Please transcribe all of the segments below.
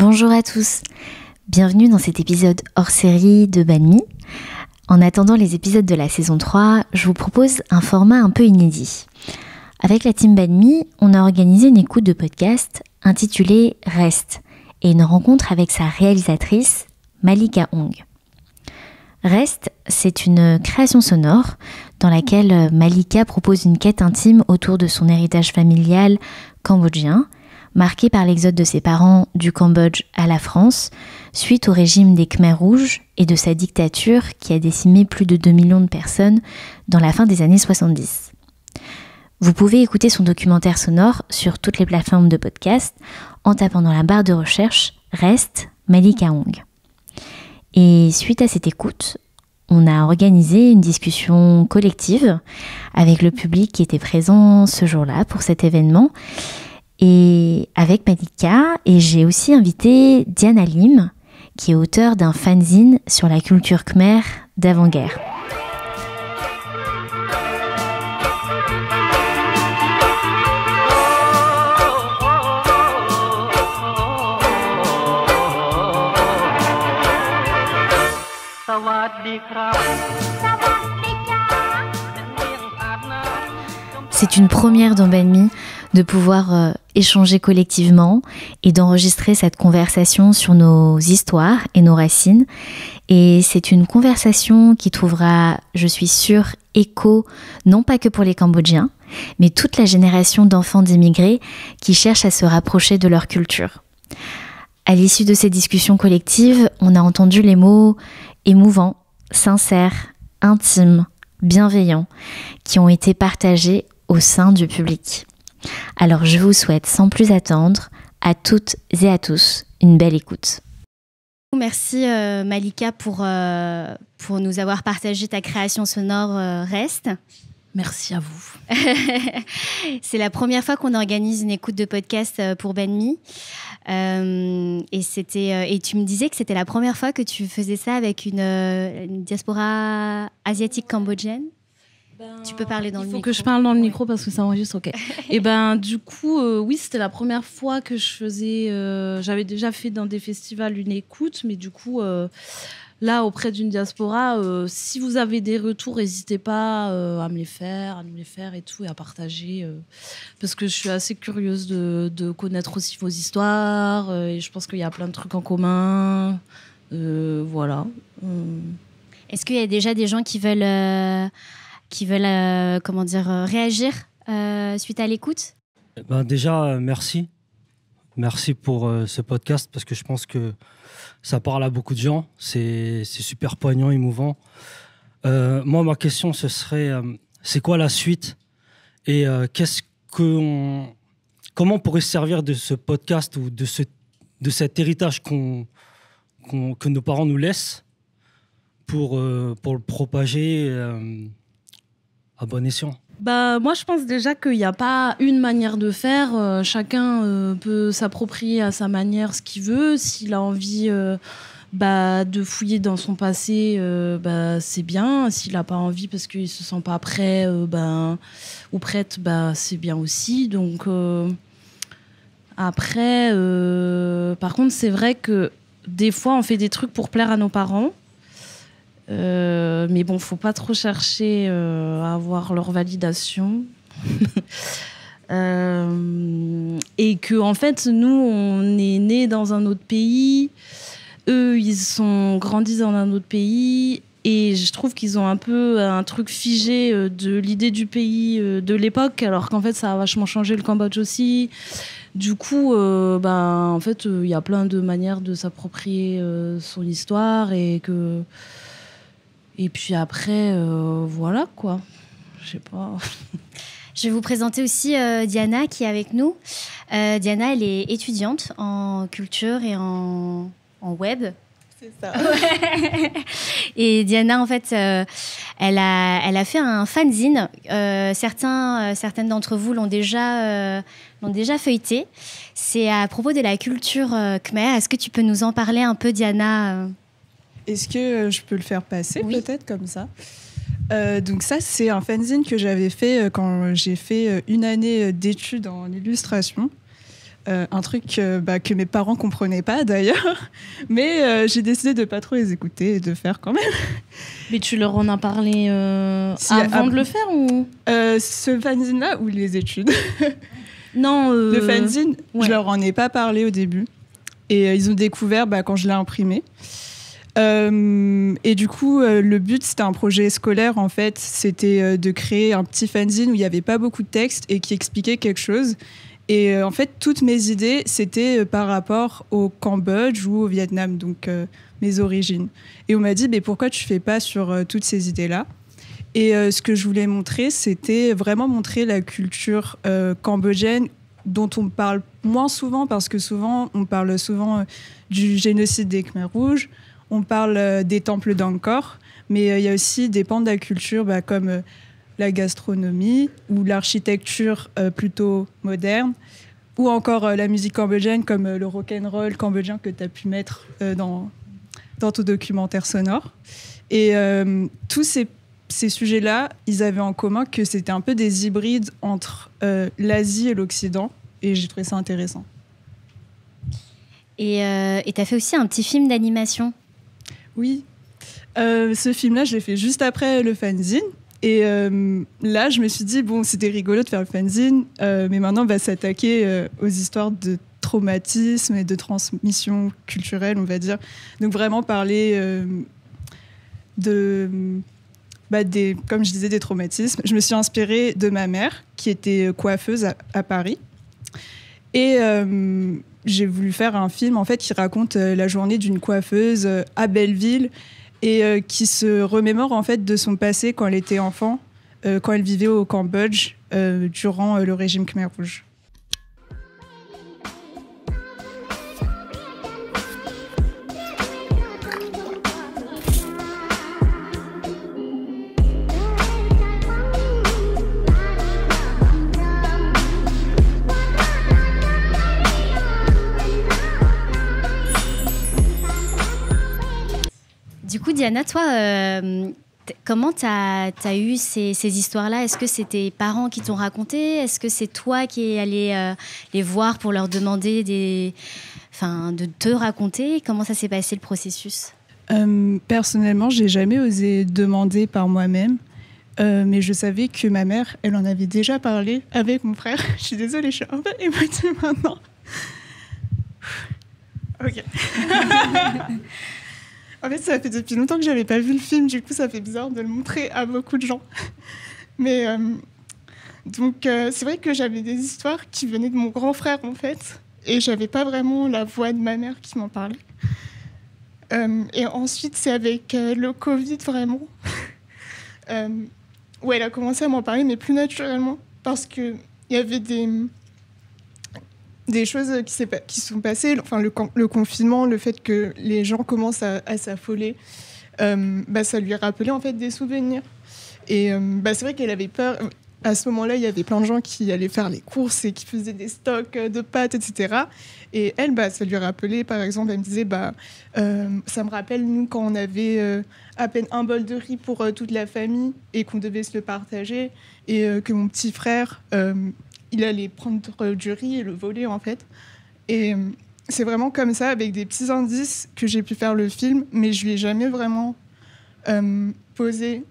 Bonjour à tous, bienvenue dans cet épisode hors série de Badmi. En attendant les épisodes de la saison 3, je vous propose un format un peu inédit. Avec la team Badmi, on a organisé une écoute de podcast intitulée Reste et une rencontre avec sa réalisatrice Malika Hong. Reste, c'est une création sonore dans laquelle Malika propose une quête intime autour de son héritage familial cambodgien marqué par l'exode de ses parents du Cambodge à la France, suite au régime des Khmers rouges et de sa dictature qui a décimé plus de 2 millions de personnes dans la fin des années 70. Vous pouvez écouter son documentaire sonore sur toutes les plateformes de podcast en tapant dans la barre de recherche Reste Malika Hong. Et suite à cette écoute, on a organisé une discussion collective avec le public qui était présent ce jour-là pour cet événement et avec Malika et j'ai aussi invité Diana Lim qui est auteur d'un fanzine sur la culture khmer d'avant-guerre. C'est une première dans de pouvoir euh, échanger collectivement et d'enregistrer cette conversation sur nos histoires et nos racines. Et c'est une conversation qui trouvera, je suis sûre, écho non pas que pour les Cambodgiens, mais toute la génération d'enfants d'immigrés qui cherchent à se rapprocher de leur culture. À l'issue de ces discussions collectives, on a entendu les mots émouvants, sincères, intimes, bienveillants, qui ont été partagés au sein du public. Alors je vous souhaite sans plus attendre à toutes et à tous une belle écoute. Merci euh, Malika euh, pour, nous avoir partagé ta création sonore euh, Reste. Merci à vous. c'est la première fois qu'on organise une écoute de podcast pour Benmi. et, tu me disais que c'était la première fois que tu faisais ça avec une diaspora asiatique cambodgienne. Ben, tu peux parler dans le micro. Il faut que je parle dans le micro parce que ça enregistre, ok. et eh ben du coup, euh, oui, c'était la première fois que je faisais. Euh, j'avais déjà fait dans des festivals une écoute, mais du coup, euh, là, auprès d'une diaspora, si vous avez des retours, n'hésitez pas à me les faire, à me les faire et tout, et à partager. parce que je suis assez curieuse de, de connaître aussi vos histoires, et je pense qu'il y a plein de trucs en commun. voilà. Hum. Est-ce qu'il y a déjà des gens qui veulent qui veulent euh, comment dire, euh, réagir euh, suite à l'écoute eh ben, Déjà, merci. Merci pour ce podcast parce que je pense que ça parle à beaucoup de gens. C'est super poignant, émouvant. moi, ma question, ce serait c'est quoi la suite et qu'est-ce que on... comment pourrait se servir de ce podcast ou de ce de cet héritage qu'on que nos parents nous laissent pour pour le propager bah, moi, je pense déjà qu'il n'y a pas une manière de faire. Euh, chacun euh, peut s'approprier à sa manière ce qu'il veut. S'il a envie euh, bah, de fouiller dans son passé, bah, c'est bien. S'il n'a pas envie parce qu'il ne se sent pas prêt bah, ou prête, bah, c'est bien aussi. Donc, après, par contre, c'est vrai que des fois, on fait des trucs pour plaire à nos parents. Euh, mais bon, faut pas trop chercher euh, à avoir leur validation. Euh, et que en fait, nous, on est nés dans un autre pays. Eux, ils sont grandis dans un autre pays. Et je trouve qu'ils ont un peu un truc figé de l'idée du pays de l'époque, alors qu'en fait, ça a vachement changé le Cambodge aussi. Du coup, ben, en fait, il y a plein de manières de s'approprier son histoire et que et puis après, euh, voilà quoi. Je sais pas. Je vais vous présenter aussi euh, Diana qui est avec nous. Euh, Diana, elle est étudiante en culture et en, en web. C'est ça. Et Diana, en fait, elle, a, elle a fait un fanzine. certains, certaines d'entre vous l'ont déjà, l'ont déjà feuilleté. C'est à propos de la culture khmer. Est-ce que tu peux nous en parler un peu, Diana est-ce que euh, je peux le faire passer peut-être comme ça euh, donc ça, c'est un fanzine que j'avais fait euh, quand j'ai fait une année d'études en illustration. un truc bah, que mes parents comprenaient pas d'ailleurs, mais j'ai décidé de ne pas trop les écouter et de faire quand même. Mais tu leur en as parlé avant ah, de le faire ou Ce fanzine-là ou les études Non. Le fanzine, je je leur en ai pas parlé au début et ils ont découvert bah, quand je l'ai imprimé. Euh, et du coup, euh, le but, c'était un projet scolaire, en fait. C'était euh, de créer un petit fanzine où il n'y avait pas beaucoup de textes et qui expliquait quelque chose. Et en fait, toutes mes idées, c'était par rapport au Cambodge ou au Vietnam, donc mes origines. Et on m'a dit, mais pourquoi tu ne fais pas sur toutes ces idées-là Et ce que je voulais montrer, c'était vraiment montrer la culture cambodgienne dont on parle moins souvent parce que souvent on parle souvent du génocide des Khmers rouges, on parle euh, des temples d'Angkor, mais euh, il y a aussi des pans de la culture bah, comme euh, la gastronomie ou l'architecture plutôt moderne ou encore la musique cambodgienne comme le rock and roll cambodgien que tu as pu mettre dans, ton documentaire sonore. Et tous ces, sujets-là, ils avaient en commun que c'était un peu des hybrides entre l'Asie et l'Occident. Et j'ai trouvé ça intéressant. Et tu as fait aussi un petit film d'animation oui. Euh, ce film-là, je l'ai fait juste après le fanzine. Et euh, là, je me suis dit, bon, c'était rigolo de faire le fanzine, euh, mais maintenant, on va s'attaquer aux histoires de traumatisme et de transmission culturelle, on va dire. Donc, vraiment parler de. Bah, comme je disais, des traumatismes. Je me suis inspirée de ma mère, qui était coiffeuse à, à Paris. Et j'ai voulu faire un film en fait qui raconte euh, la journée d'une coiffeuse euh, à Belleville et euh, qui se remémore en fait de son passé quand elle était enfant, quand elle vivait au Cambodge durant le régime Khmer Rouge. Diana, toi, euh, comment tu as, eu ces, histoires-là Est-ce que c'est tes parents qui t'ont raconté Est-ce que c'est toi qui es allé euh, les voir pour leur demander des... enfin, de te raconter Comment ça s'est passé le processus euh, Personnellement, j'ai jamais osé demander par moi-même. Euh, mais je savais que ma mère, elle en avait déjà parlé avec mon frère. je suis désolée, je suis un peu émotive maintenant. ok. En fait, ça fait depuis longtemps que j'avais pas vu le film, du coup, ça fait bizarre de le montrer à beaucoup de gens. Mais euh, donc, euh, c'est vrai que j'avais des histoires qui venaient de mon grand frère, en fait, et j'avais pas vraiment la voix de ma mère qui m'en parlait. Euh, et ensuite, c'est avec le Covid, vraiment, où elle a commencé à m'en parler, mais plus naturellement, parce qu'il y avait des des choses qui, qui sont passées, enfin, le, confinement, le fait que les gens commencent à, s'affoler, euh, bah, ça lui rappelait en fait des souvenirs. Et euh, bah, c'est vrai qu'elle avait peur. À ce moment-là, il y avait plein de gens qui allaient faire les courses et qui faisaient des stocks euh, de pâtes, etc. Et elle, bah, ça lui rappelait, par exemple, elle me disait, bah, ça me rappelle, nous, quand on avait à peine un bol de riz pour toute la famille et qu'on devait se le partager, et que mon petit frère il allait prendre du riz et le voler en fait. Et euh, c'est vraiment comme ça, avec des petits indices, que j'ai pu faire le film, mais je lui ai jamais vraiment euh, posé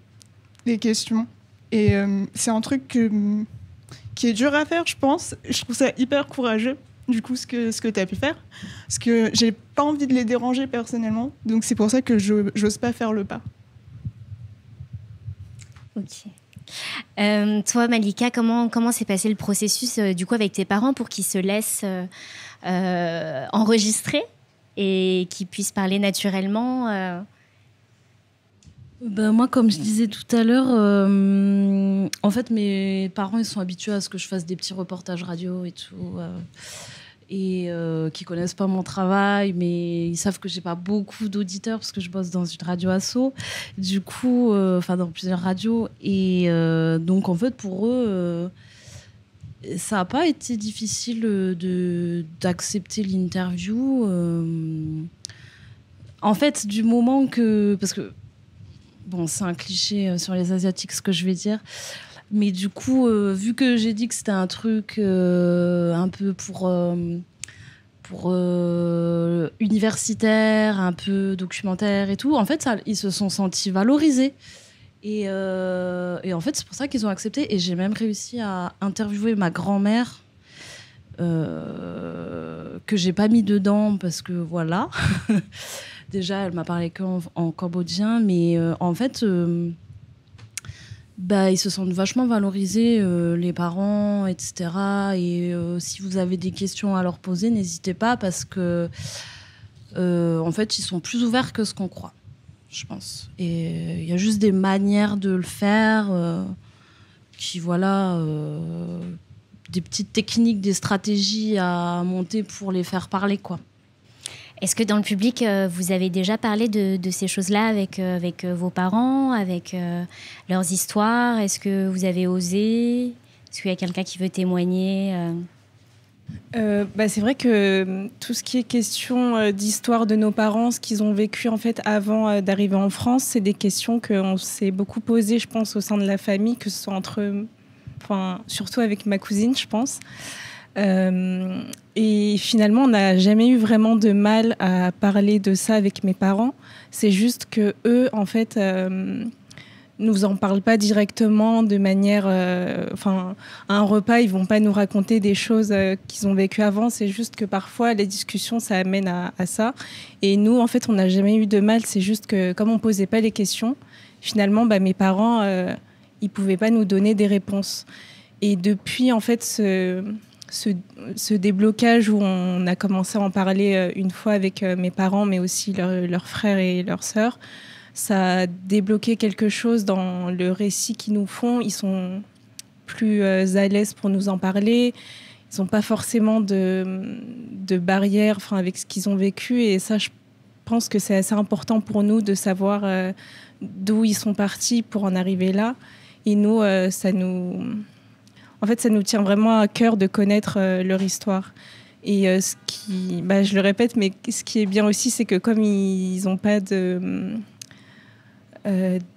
les questions. Et euh, c'est un truc qui est dur à faire, je pense. Je trouve ça hyper courageux, du coup, ce que, ce que tu as pu faire. Parce que j'ai pas envie de les déranger personnellement, donc c'est pour ça que je n'ose pas faire le pas. Ok. Euh, toi, Malika, comment comment s'est passé le processus euh, du coup avec tes parents pour qu'ils se laissent euh, enregistrer et qu'ils puissent parler naturellement ben moi, comme je disais tout à l'heure, en fait, mes parents, ils sont habitués à ce que je fasse des petits reportages radio et tout et euh, qui connaissent pas mon travail, mais ils savent que j'ai pas beaucoup d'auditeurs parce que je bosse dans une radio asso, du coup, euh, enfin dans plusieurs radios, et euh, donc en fait pour eux, ça n'a pas été difficile de d'accepter l'interview. en fait, du moment que parce que bon, c'est un cliché sur les asiatiques ce que je vais dire. Mais du coup, euh, vu que j'ai dit que c'était un truc euh, un peu pour, euh, pour universitaire, un peu documentaire et tout, en fait, ça, ils se sont sentis valorisés. Et, en fait, c'est pour ça qu'ils ont accepté. Et j'ai même réussi à interviewer ma grand-mère. que j'ai pas mis dedans parce que voilà. Déjà, elle m'a parlé qu'en en cambodgien, mais en fait, bah, ils se sentent vachement valorisés, euh, les parents, etc. Et euh, si vous avez des questions à leur poser, n'hésitez pas parce que, euh, en fait, ils sont plus ouverts que ce qu'on croit, je pense. Et il y a juste des manières de le faire qui, voilà, des petites techniques, des stratégies à monter pour les faire parler, quoi. Est-ce que dans le public, euh, vous avez déjà parlé de, ces choses-là avec, euh, avec euh, vos parents, avec leurs histoires Est-ce que vous avez osé Est-ce qu'il y a quelqu'un qui veut témoigner bah, c'est vrai que hum, tout ce qui est question d'histoire de nos parents, ce qu'ils ont vécu en fait avant d'arriver en France, c'est des questions qu'on s'est beaucoup posées, je pense, au sein de la famille, que ce soit entre, enfin, surtout avec ma cousine, je pense. Euh, et finalement, on n'a jamais eu vraiment de mal à parler de ça avec mes parents. C'est juste que eux, en fait, euh, nous en parlent pas directement de manière. Euh, enfin, à un repas, ils vont pas nous raconter des choses qu'ils ont vécues avant. C'est juste que parfois, les discussions, ça amène à, ça. Et nous, en fait, on n'a jamais eu de mal. C'est juste que, comme on posait pas les questions, finalement, bah, mes parents, ils pouvaient pas nous donner des réponses. Et depuis, en fait, ce ce, déblocage où on a commencé à en parler euh, une fois avec euh, mes parents, mais aussi leurs frères et leurs sœurs, ça a débloqué quelque chose dans le récit qu'ils nous font. Ils sont plus euh, à l'aise pour nous en parler. Ils n'ont pas forcément de, de barrières avec ce qu'ils ont vécu. Et ça, je pense que c'est assez important pour nous de savoir d'où ils sont partis pour en arriver là. Et nous, ça nous en fait, ça nous tient vraiment à cœur de connaître euh, leur histoire. Et euh, ce qui, bah, je le répète, mais ce qui est bien aussi, c'est que comme ils n'ont pas euh,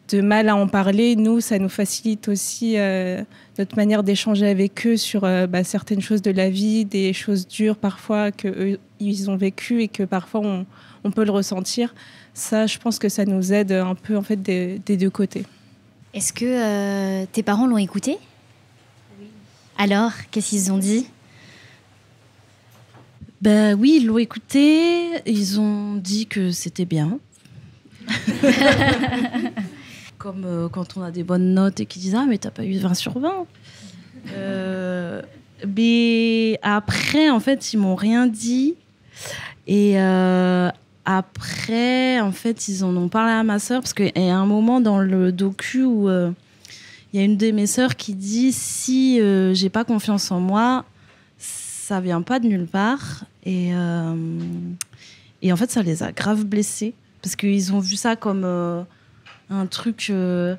de, mal à en parler, nous, ça nous facilite aussi notre manière d'échanger avec eux sur bah, certaines choses de la vie, des choses dures parfois que ils ont vécues et que parfois on, peut le ressentir. Ça, je pense que ça nous aide un peu en fait des deux côtés. Est-ce que tes parents l'ont écouté alors, qu'est-ce qu'ils ont dit Ben oui, ils l'ont écouté, ils ont dit que c'était bien. Comme euh, quand on a des bonnes notes et qu'ils disent Ah, mais t'as pas eu 20 sur 20. Euh, mais après, en fait, ils m'ont rien dit. Et euh, après, en fait, ils en ont parlé à ma sœur parce qu'il y a un moment dans le docu où il y a une de mes sœurs qui dit si euh, j'ai pas confiance en moi, ça vient pas de nulle part. Et, euh, et en fait, ça les a grave blessés parce qu'ils ont vu ça comme euh, un truc de.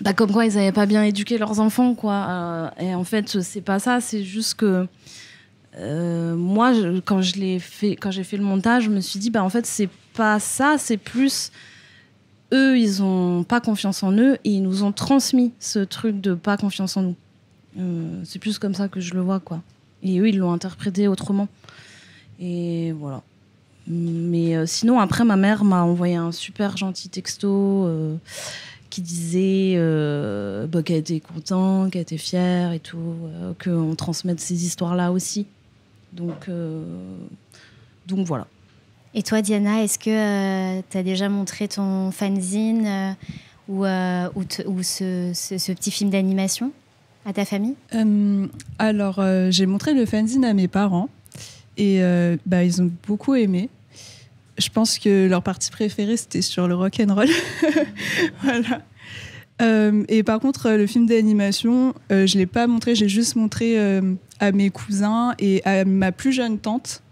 Bah, comme quoi ils n'avaient pas bien éduqué leurs enfants, quoi. et en fait, c'est pas ça, c'est juste que. moi, quand je fait, quand j'ai fait le montage, je me suis dit, bah en fait, c'est pas ça, c'est plus eux, ils ont pas confiance en eux et ils nous ont transmis ce truc de pas confiance en nous. Euh, c'est plus comme ça que je le vois, quoi. Et eux, ils l'ont interprété autrement. Et voilà. Mais euh, sinon, après, ma mère m'a envoyé un super gentil texto euh, qui disait bah, qu'elle était contente, qu'elle était fière et tout, qu'on transmette ces histoires-là aussi. Donc, donc voilà. Et toi, Diana, est-ce que euh, tu as déjà montré ton fanzine euh, ou, euh, ce, petit film d'animation à ta famille Alors, j'ai montré le fanzine à mes parents et bah, ils ont beaucoup aimé. Je pense que leur partie préférée, c'était sur le rock and roll. et par contre, le film d'animation, je ne l'ai pas montré, j'ai juste montré à mes cousins et à ma plus jeune tante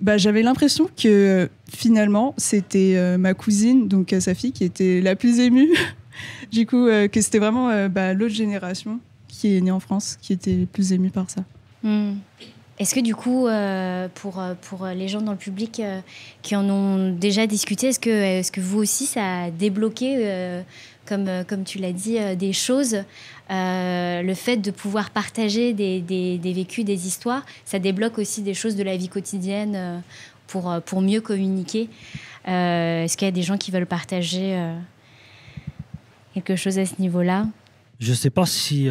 bah, j'avais l'impression que finalement c'était euh, ma cousine, donc euh, sa fille, qui était la plus émue. du coup, euh, que c'était vraiment bah, l'autre génération qui est née en France qui était plus émue par ça. Hmm. Est-ce que du coup, pour, pour les gens dans le public qui en ont déjà discuté, est-ce que, est -ce que vous aussi ça a débloqué euh, comme, tu l'as dit, euh, des choses. Euh, le fait de pouvoir partager des, vécus, des histoires, ça débloque aussi des choses de la vie quotidienne pour, pour mieux communiquer. Est-ce qu'il y a des gens qui veulent partager quelque chose à ce niveau-là Je ne sais pas si,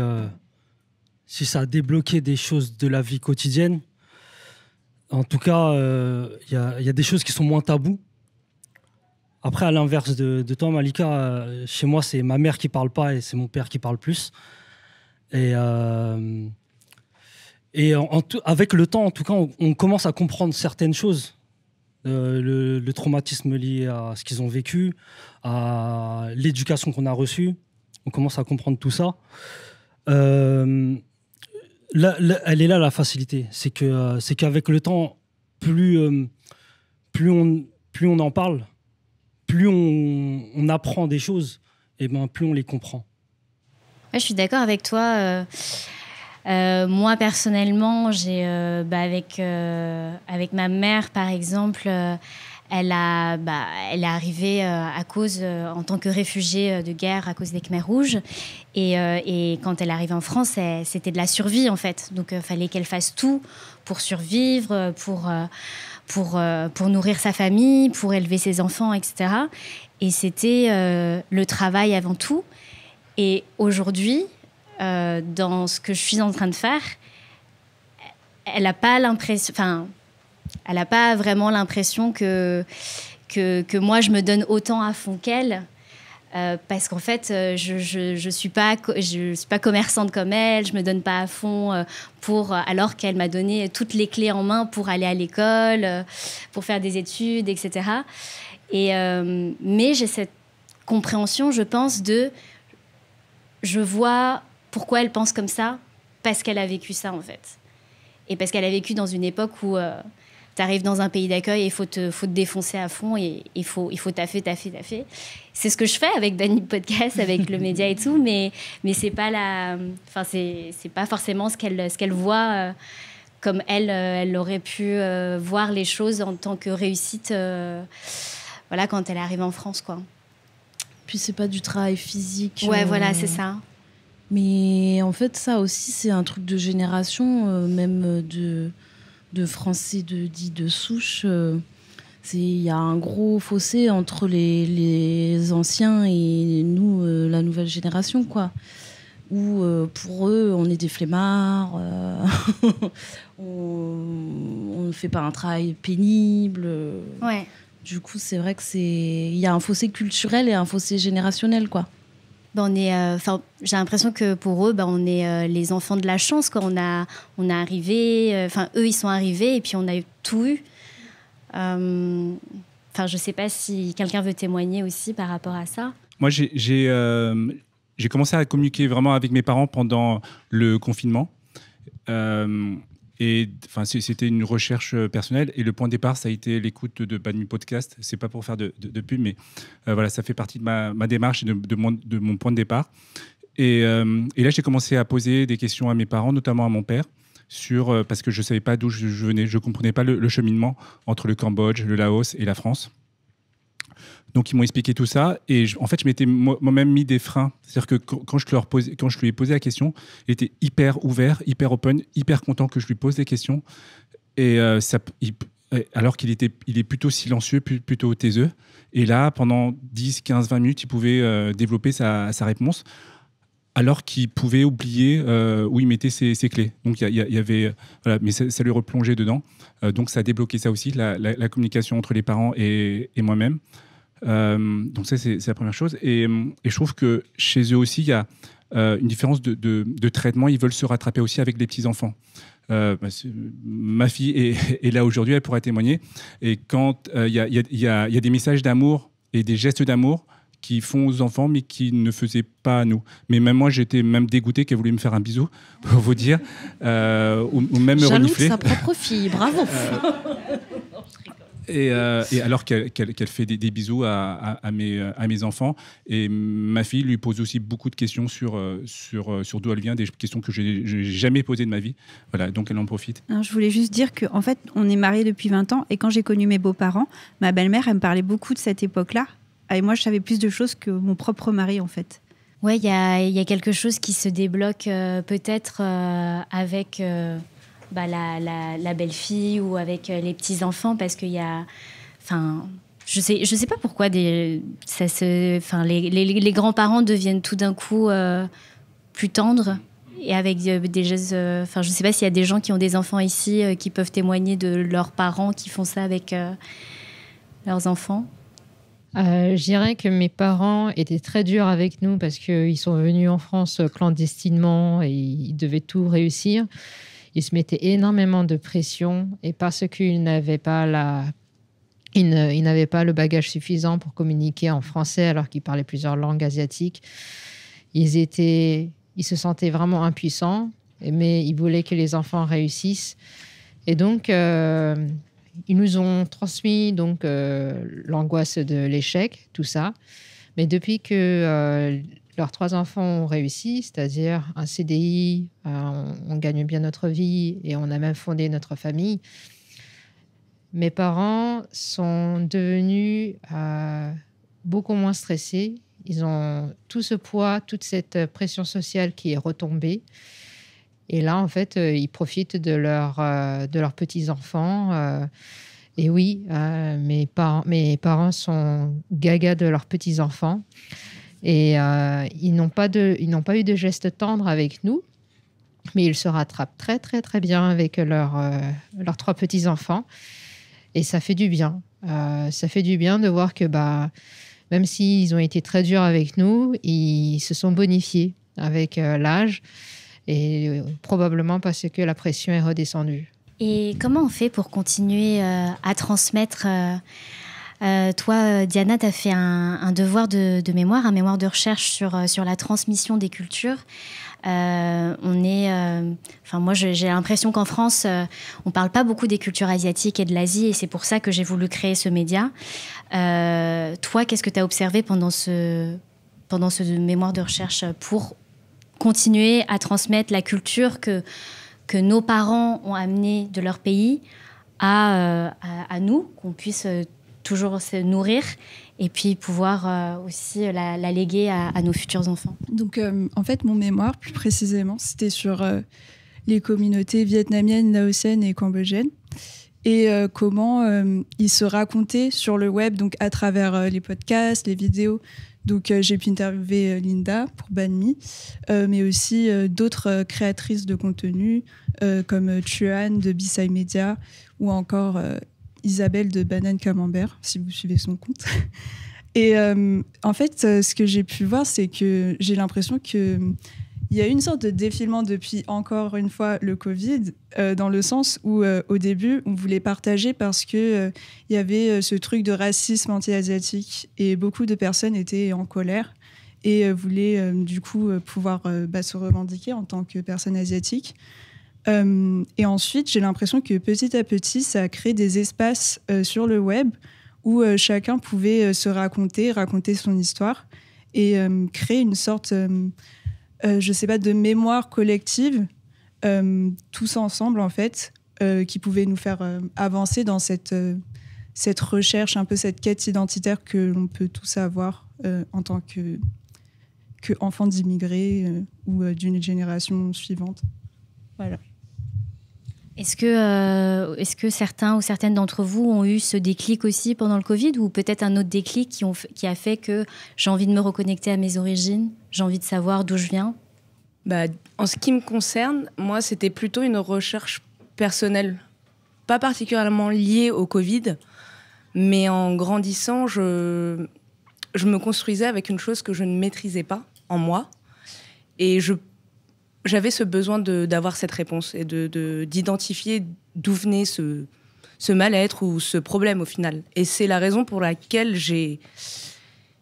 si ça a débloqué des choses de la vie quotidienne. En tout cas, il y y, a des choses qui sont moins taboues après, à l'inverse de, toi, Malika, euh, chez moi, c'est ma mère qui parle pas et c'est mon père qui parle plus. Et, euh, et avec le temps, en tout cas, on, commence à comprendre certaines choses. Euh, le, traumatisme lié à ce qu'ils ont vécu, à l'éducation qu'on a reçue. On commence à comprendre tout ça. elle est là la facilité. C'est que c'est qu'avec le temps, plus plus on plus on en parle, plus on, apprend des choses, et eh ben plus on les comprend. je suis d'accord avec toi. Euh, euh, moi personnellement, j'ai euh, bah, avec avec ma mère par exemple, elle a bah, elle est arrivée à cause en tant que réfugiée de guerre à cause des Khmers rouges et, et quand elle est arrivée en France, c'était de la survie en fait. Donc il fallait qu'elle fasse tout pour survivre, pour euh, pour, nourrir sa famille, pour élever ses enfants, etc. Et c'était euh, le travail avant tout. Et aujourd'hui, euh, dans ce que je suis en train de faire, elle n'a pas l'impression, enfin, elle n'a pas vraiment l'impression que, que, moi je me donne autant à fond qu'elle. Euh, parce qu'en fait, euh, je ne suis, pas, suis pas commerçante comme elle, je ne me donne pas à fond euh, pour, alors qu'elle m'a donné toutes les clés en main pour aller à l'école, pour faire des études, etc. Et, mais j'ai cette compréhension, je pense, de je vois pourquoi elle pense comme ça, parce qu'elle a vécu ça en fait. Et parce qu'elle a vécu dans une époque où t'arrives arrives dans un pays d'accueil et il faut te, faut te défoncer à fond et il faut, il faut taffer, taffer, taffer. C'est ce que je fais avec Danny Podcast, avec le média et tout, mais, mais c'est pas la, enfin, c'est, pas forcément ce qu'elle, ce qu'elle voit euh, comme elle, euh, elle aurait pu euh, voir les choses en tant que réussite, voilà, quand elle arrive en France, quoi. Puis c'est pas du travail physique. Ouais, voilà, c'est ça. Mais en fait, ça aussi, c'est un truc de génération, même de de Français de, dit de souche, euh, il y a un gros fossé entre les, anciens et nous, euh, la nouvelle génération, quoi. Où euh, pour eux, on est des flemmards, on ne fait pas un travail pénible. Du coup, c'est vrai que c'est il y a un fossé culturel et un fossé générationnel, quoi. Ben, on est, euh, enfin, j'ai l'impression que pour eux, ben, on est euh, les enfants de la chance. Quoi. On a, on arrivé, euh, enfin, eux, ils sont arrivés et puis on a tout eu. Enfin, je sais pas si quelqu'un veut témoigner aussi par rapport à ça. Moi, j'ai commencé à communiquer vraiment avec mes parents pendant le confinement. Et enfin, c'était une recherche euh, personnelle. Et le point de départ, ça a été l'écoute de Bad Podcast. C'est pas pour faire de, pub, mais euh, voilà, ça fait partie de ma, démarche et de, mon, de, mon, point de départ. Euh, et, là, j'ai commencé à poser des questions à mes parents, notamment à mon père, sur, parce que je savais pas d'où je, venais. Je comprenais pas le, le cheminement entre le Cambodge, le Laos et la France. Donc ils m'ont expliqué tout ça et en fait je m'étais moi-même mis des freins. C'est-à-dire que quand je, leur posais, quand je lui ai posé la question, il était hyper ouvert, hyper open, hyper content que je lui pose des questions. Et euh, ça, alors qu'il était, il est plutôt silencieux, plutôt taiseux. Et là, pendant 10, 15, 20 minutes, il pouvait euh, développer sa, réponse, alors qu'il pouvait oublier euh, où il mettait ses, clés. Donc, il y, avait. Voilà, mais ça, lui replongeait dedans. donc, ça a débloqué ça aussi, la, communication entre les parents et, et moi-même. Euh, donc ça, c'est la première chose. Et, je trouve que chez eux aussi, il y a euh, une différence de, traitement. Ils veulent se rattraper aussi avec les petits-enfants. Euh, bah, ma fille est, là aujourd'hui, elle pourra témoigner. Et quand il y, a des messages d'amour et des gestes d'amour qui font aux enfants, mais qui ne faisaient pas à nous. Mais même moi, j'étais même dégoûté qu'elle voulait me faire un bisou, pour vous dire, ou, même me renifler. sa propre fille, bravo. Euh, et, alors qu'elle fait des, bisous à, à, mes, enfants. Et ma fille lui pose aussi beaucoup de questions sur, euh, sur, euh, sur d'où elle vient, des questions que je n'ai jamais posées de ma vie. Voilà, donc elle en profite. je voulais juste dire qu'en en fait, on est mariés depuis 20 ans. Et quand j'ai connu mes beaux-parents, ma belle-mère, elle me parlait beaucoup de cette époque-là. Et moi, je savais plus de choses que mon propre mari, en fait. Oui, il y a, quelque chose qui se débloque peut-être avec bah, la, belle-fille ou avec euh, les petits-enfants parce qu'il y a... Enfin, je sais, je sais pas pourquoi des, ça se, enfin, les, les, grands-parents deviennent tout d'un coup euh, plus tendres et avec euh, des enfin, je sais pas s'il y a des gens qui ont des enfants ici qui peuvent témoigner de leurs parents qui font ça avec leurs enfants. je dirais que mes parents étaient très durs avec nous parce qu'ils sont venus en France clandestinement et ils devaient tout réussir. Ils se mettaient énormément de pression et parce qu'ils n'avaient pas la il n'avait pas le bagage suffisant pour communiquer en français alors qu'ils parlaient plusieurs langues asiatiques. Ils, étaient, ils se sentaient vraiment impuissants, mais ils voulaient que les enfants réussissent. Et donc, euh, ils nous ont transmis donc euh, l'angoisse de l'échec, tout ça. Mais depuis que euh, leurs trois enfants ont réussi, c'est-à-dire un CDI, euh, on, gagne bien notre vie et on a même fondé notre famille. Mes parents sont devenus euh, beaucoup moins stressés. Ils ont tout ce poids, toute cette pression sociale qui est retombée. Et là, en fait, euh, ils profitent de, leur, de leurs petits-enfants. et oui, mes, mes parents sont gaga de leurs petits-enfants. Et euh, ils n'ont pas, de, ils pas eu de gestes tendres avec nous, mais ils se rattrapent très, très, très bien avec leur, euh, leurs trois petits-enfants. Et ça fait du bien. Euh, ça fait du bien de voir que, bah, même s'ils ont été très durs avec nous, ils se sont bonifiés avec l'âge, et probablement parce que la pression est redescendue. Et comment on fait pour continuer à transmettre euh, toi, euh, Diana, tu as fait un, devoir de, mémoire, un mémoire de recherche sur, euh, sur la transmission des cultures. on est, enfin moi j'ai l'impression qu'en France on parle pas beaucoup des cultures asiatiques et de l'Asie et c'est pour ça que j'ai voulu créer ce média. toi, qu'est-ce que tu as observé pendant ce pendant ce mémoire de recherche pour continuer à transmettre la culture que que nos parents ont amenée de leur pays à, à, à nous, qu'on puisse toujours se nourrir et puis pouvoir euh, aussi euh, la, léguer à, nos futurs enfants. Donc euh, en fait, mon mémoire, plus précisément, c'était sur les communautés vietnamiennes, laotiennes et cambodgiennes et comment ils se racontaient sur le web, donc à travers les podcasts, les vidéos. Donc j'ai pu interviewer Linda pour Banmi, mais aussi d'autres créatrices de contenu comme Chuan de Bisai Media ou encore Isabelle de Banane Camembert, si vous suivez son compte. Et euh, en fait, euh, ce que j'ai pu voir, c'est que j'ai l'impression que il y a une sorte de défilement depuis encore une fois le Covid, euh, dans le sens où au début, on voulait partager parce qu'il y avait ce truc de racisme anti-asiatique et beaucoup de personnes étaient en colère et voulaient du coup pouvoir bah, se revendiquer en tant que personne asiatique. Euh, et ensuite, j'ai l'impression que petit à petit, ça a créé des espaces euh, sur le web où euh, chacun pouvait se raconter, raconter son histoire et créer une sorte, je sais pas, de mémoire collective, tous ensemble en fait, qui pouvait nous faire avancer dans cette, cette recherche, un peu cette quête identitaire que l'on peut tous avoir en tant que, que d'immigrés ou d'une génération suivante. Voilà. Est-ce que, euh, que certains ou certaines d'entre vous ont eu ce déclic aussi pendant le Covid ou peut-être un autre déclic qui, a fait que j'ai envie de me reconnecter à mes origines, j'ai envie de savoir d'où je viens bah, En ce qui me concerne, moi, c'était plutôt une recherche personnelle, pas particulièrement liée au Covid, mais en grandissant, je, je me construisais avec une chose que je ne maîtrisais pas en moi. Et je j'avais ce besoin d'avoir cette réponse et d'identifier de, d'identifier d'où venait ce, ce mal-être ou ce problème au final. Et c'est la raison pour laquelle j'ai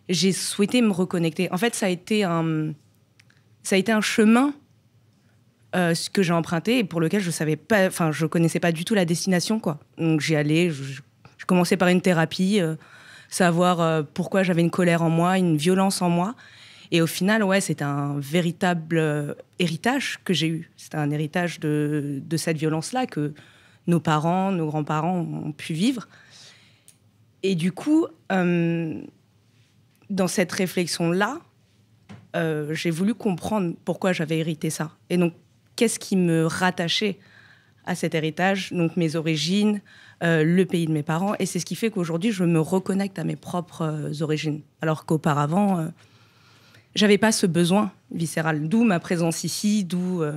j'ai souhaité me reconnecter. En fait, ça a été un ça a été un chemin euh, que j'ai emprunté et pour lequel je savais pas, enfin je connaissais pas du tout la destination quoi. Donc j'y allais, je, commençais par une thérapie, euh, savoir euh, pourquoi j'avais une colère en moi, une violence en moi, et au final, ouais, c'est un véritable euh, héritage que j'ai eu. C'est un héritage de, cette violence-là que nos parents, nos grands-parents ont pu vivre. Et du coup, euh, dans cette réflexion-là, euh, j'ai voulu comprendre pourquoi j'avais hérité ça. Et donc, qu'est-ce qui me rattachait à cet héritage, donc mes origines, le pays de mes parents. Et c'est ce qui fait qu'aujourd'hui, je me reconnecte à mes propres origines. Alors qu'auparavant, j'avais pas ce besoin viscéral, d'où ma présence ici, d'où euh,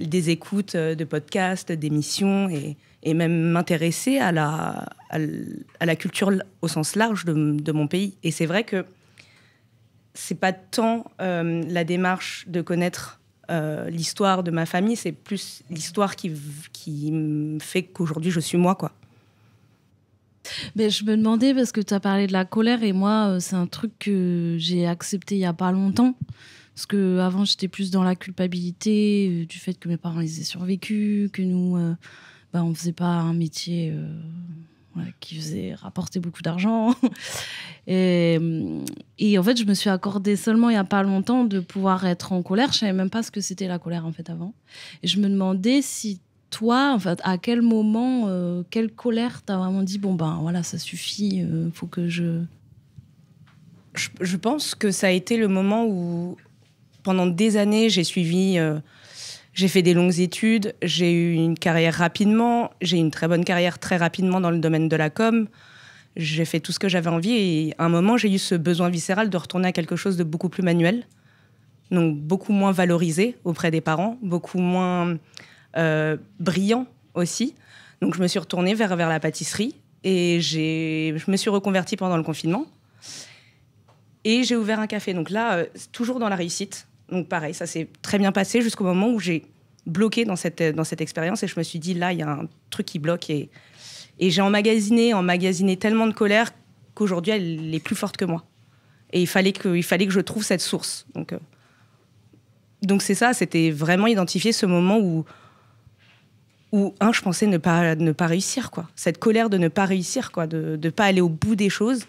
des écoutes euh, de podcasts, d'émissions et, et même m'intéresser à la, à la culture au sens large de, mon pays. Et c'est vrai que c'est pas tant euh, la démarche de connaître l'histoire de ma famille, c'est plus l'histoire qui, qui fait qu'aujourd'hui je suis moi, quoi. Mais je me demandais, parce que tu as parlé de la colère, et moi, euh, c'est un truc que j'ai accepté il n'y a pas longtemps. Parce que avant j'étais plus dans la culpabilité euh, du fait que mes parents les aient survécu, que nous, euh, bah, on ne faisait pas un métier qui faisait rapporter beaucoup d'argent. et, et, en fait, je me suis accordée seulement il n'y a pas longtemps de pouvoir être en colère. Je ne savais même pas ce que c'était la colère en fait avant. Et je me demandais si toi, à quel moment, euh, quelle colère t'as vraiment dit bon ben voilà, ça suffit, il euh, faut que je... je... pense que ça a été le moment où, pendant des années, j'ai suivi, euh, j'ai fait des longues études, j'ai eu une carrière rapidement, j'ai eu une très bonne carrière très rapidement dans le domaine de la com. J'ai fait tout ce que j'avais envie et à un moment, j'ai eu ce besoin viscéral de retourner à quelque chose de beaucoup plus manuel, donc beaucoup moins valorisé auprès des parents, beaucoup moins euh, brillant aussi. Donc je me suis retournée vers, la pâtisserie et je me suis reconvertie pendant le confinement. Et j'ai ouvert un café. Donc là, euh, toujours dans la réussite. Donc pareil, ça s'est très bien passé jusqu'au moment où j'ai bloqué dans cette, dans cette expérience et je me suis dit, là, il y a un truc qui bloque. Et, et j'ai emmagasiné, emmagasiné tellement de colère qu'aujourd'hui, elle est plus forte que moi. Et il fallait que, fallait que je trouve cette source. Donc euh, donc c'est ça, c'était vraiment identifier ce moment où où un, je pensais ne pas ne pas réussir quoi, cette colère de ne pas réussir quoi, de ne pas aller au bout des choses.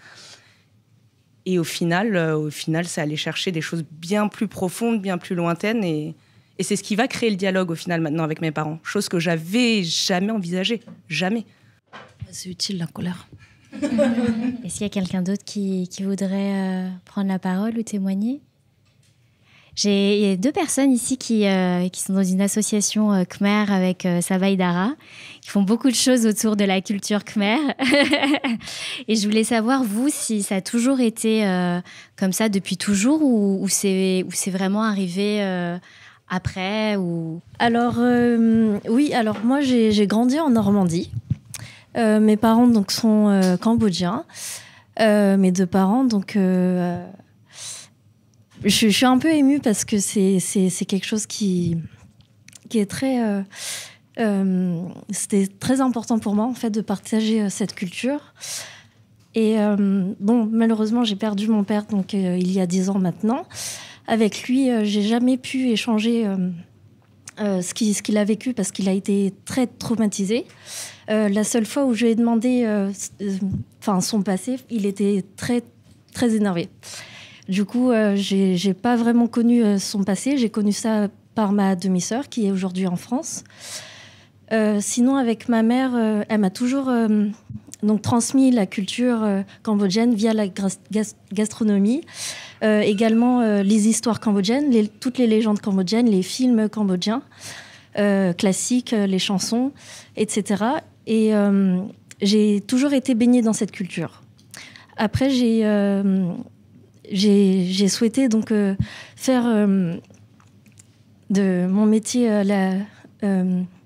Et au final, euh, au final, c'est aller chercher des choses bien plus profondes, bien plus lointaines et, et c'est ce qui va créer le dialogue au final maintenant avec mes parents, chose que j'avais jamais envisagée, jamais. Ah, c'est utile la colère. Est-ce qu'il y a quelqu'un d'autre qui, qui, voudrait euh, prendre la parole ou témoigner j'ai deux personnes ici qui, euh, qui, sont dans une association euh, Khmer avec euh, Sabaïdara, qui font beaucoup de choses autour de la culture Khmer. et je voulais savoir, vous, si ça a toujours été comme ça depuis toujours ou, ou c'est vraiment arrivé après ou... Alors, oui, alors moi, j'ai grandi en Normandie. mes parents donc, sont cambodgiens. mes deux parents, donc je, suis un peu émue parce que c'est, c'est, quelque chose qui, qui est très. Euh, euh, c'était très important pour moi, en fait, de partager euh, cette culture. Et bon, malheureusement, j'ai perdu mon père donc, il y a 10 ans maintenant. Avec lui, j'ai jamais pu échanger. ce qu'il a vécu parce qu'il a été très traumatisé. la seule fois où je lui ai demandé enfin, son passé, il était très, très énervé. Du coup, euh, j'ai, j'ai pas vraiment connu euh, son passé. J'ai connu ça par ma demi-sœur qui est aujourd'hui en France. Euh, sinon, avec ma mère, elle m'a toujours donc transmis la culture cambodgienne via la gastronomie, également les histoires cambodgiennes, toutes les légendes cambodgiennes, les films cambodgiens classiques, les chansons, etc. Et j'ai toujours été baignée dans cette culture. Après, j'ai j'ai souhaité donc euh, faire euh, de mon métier euh,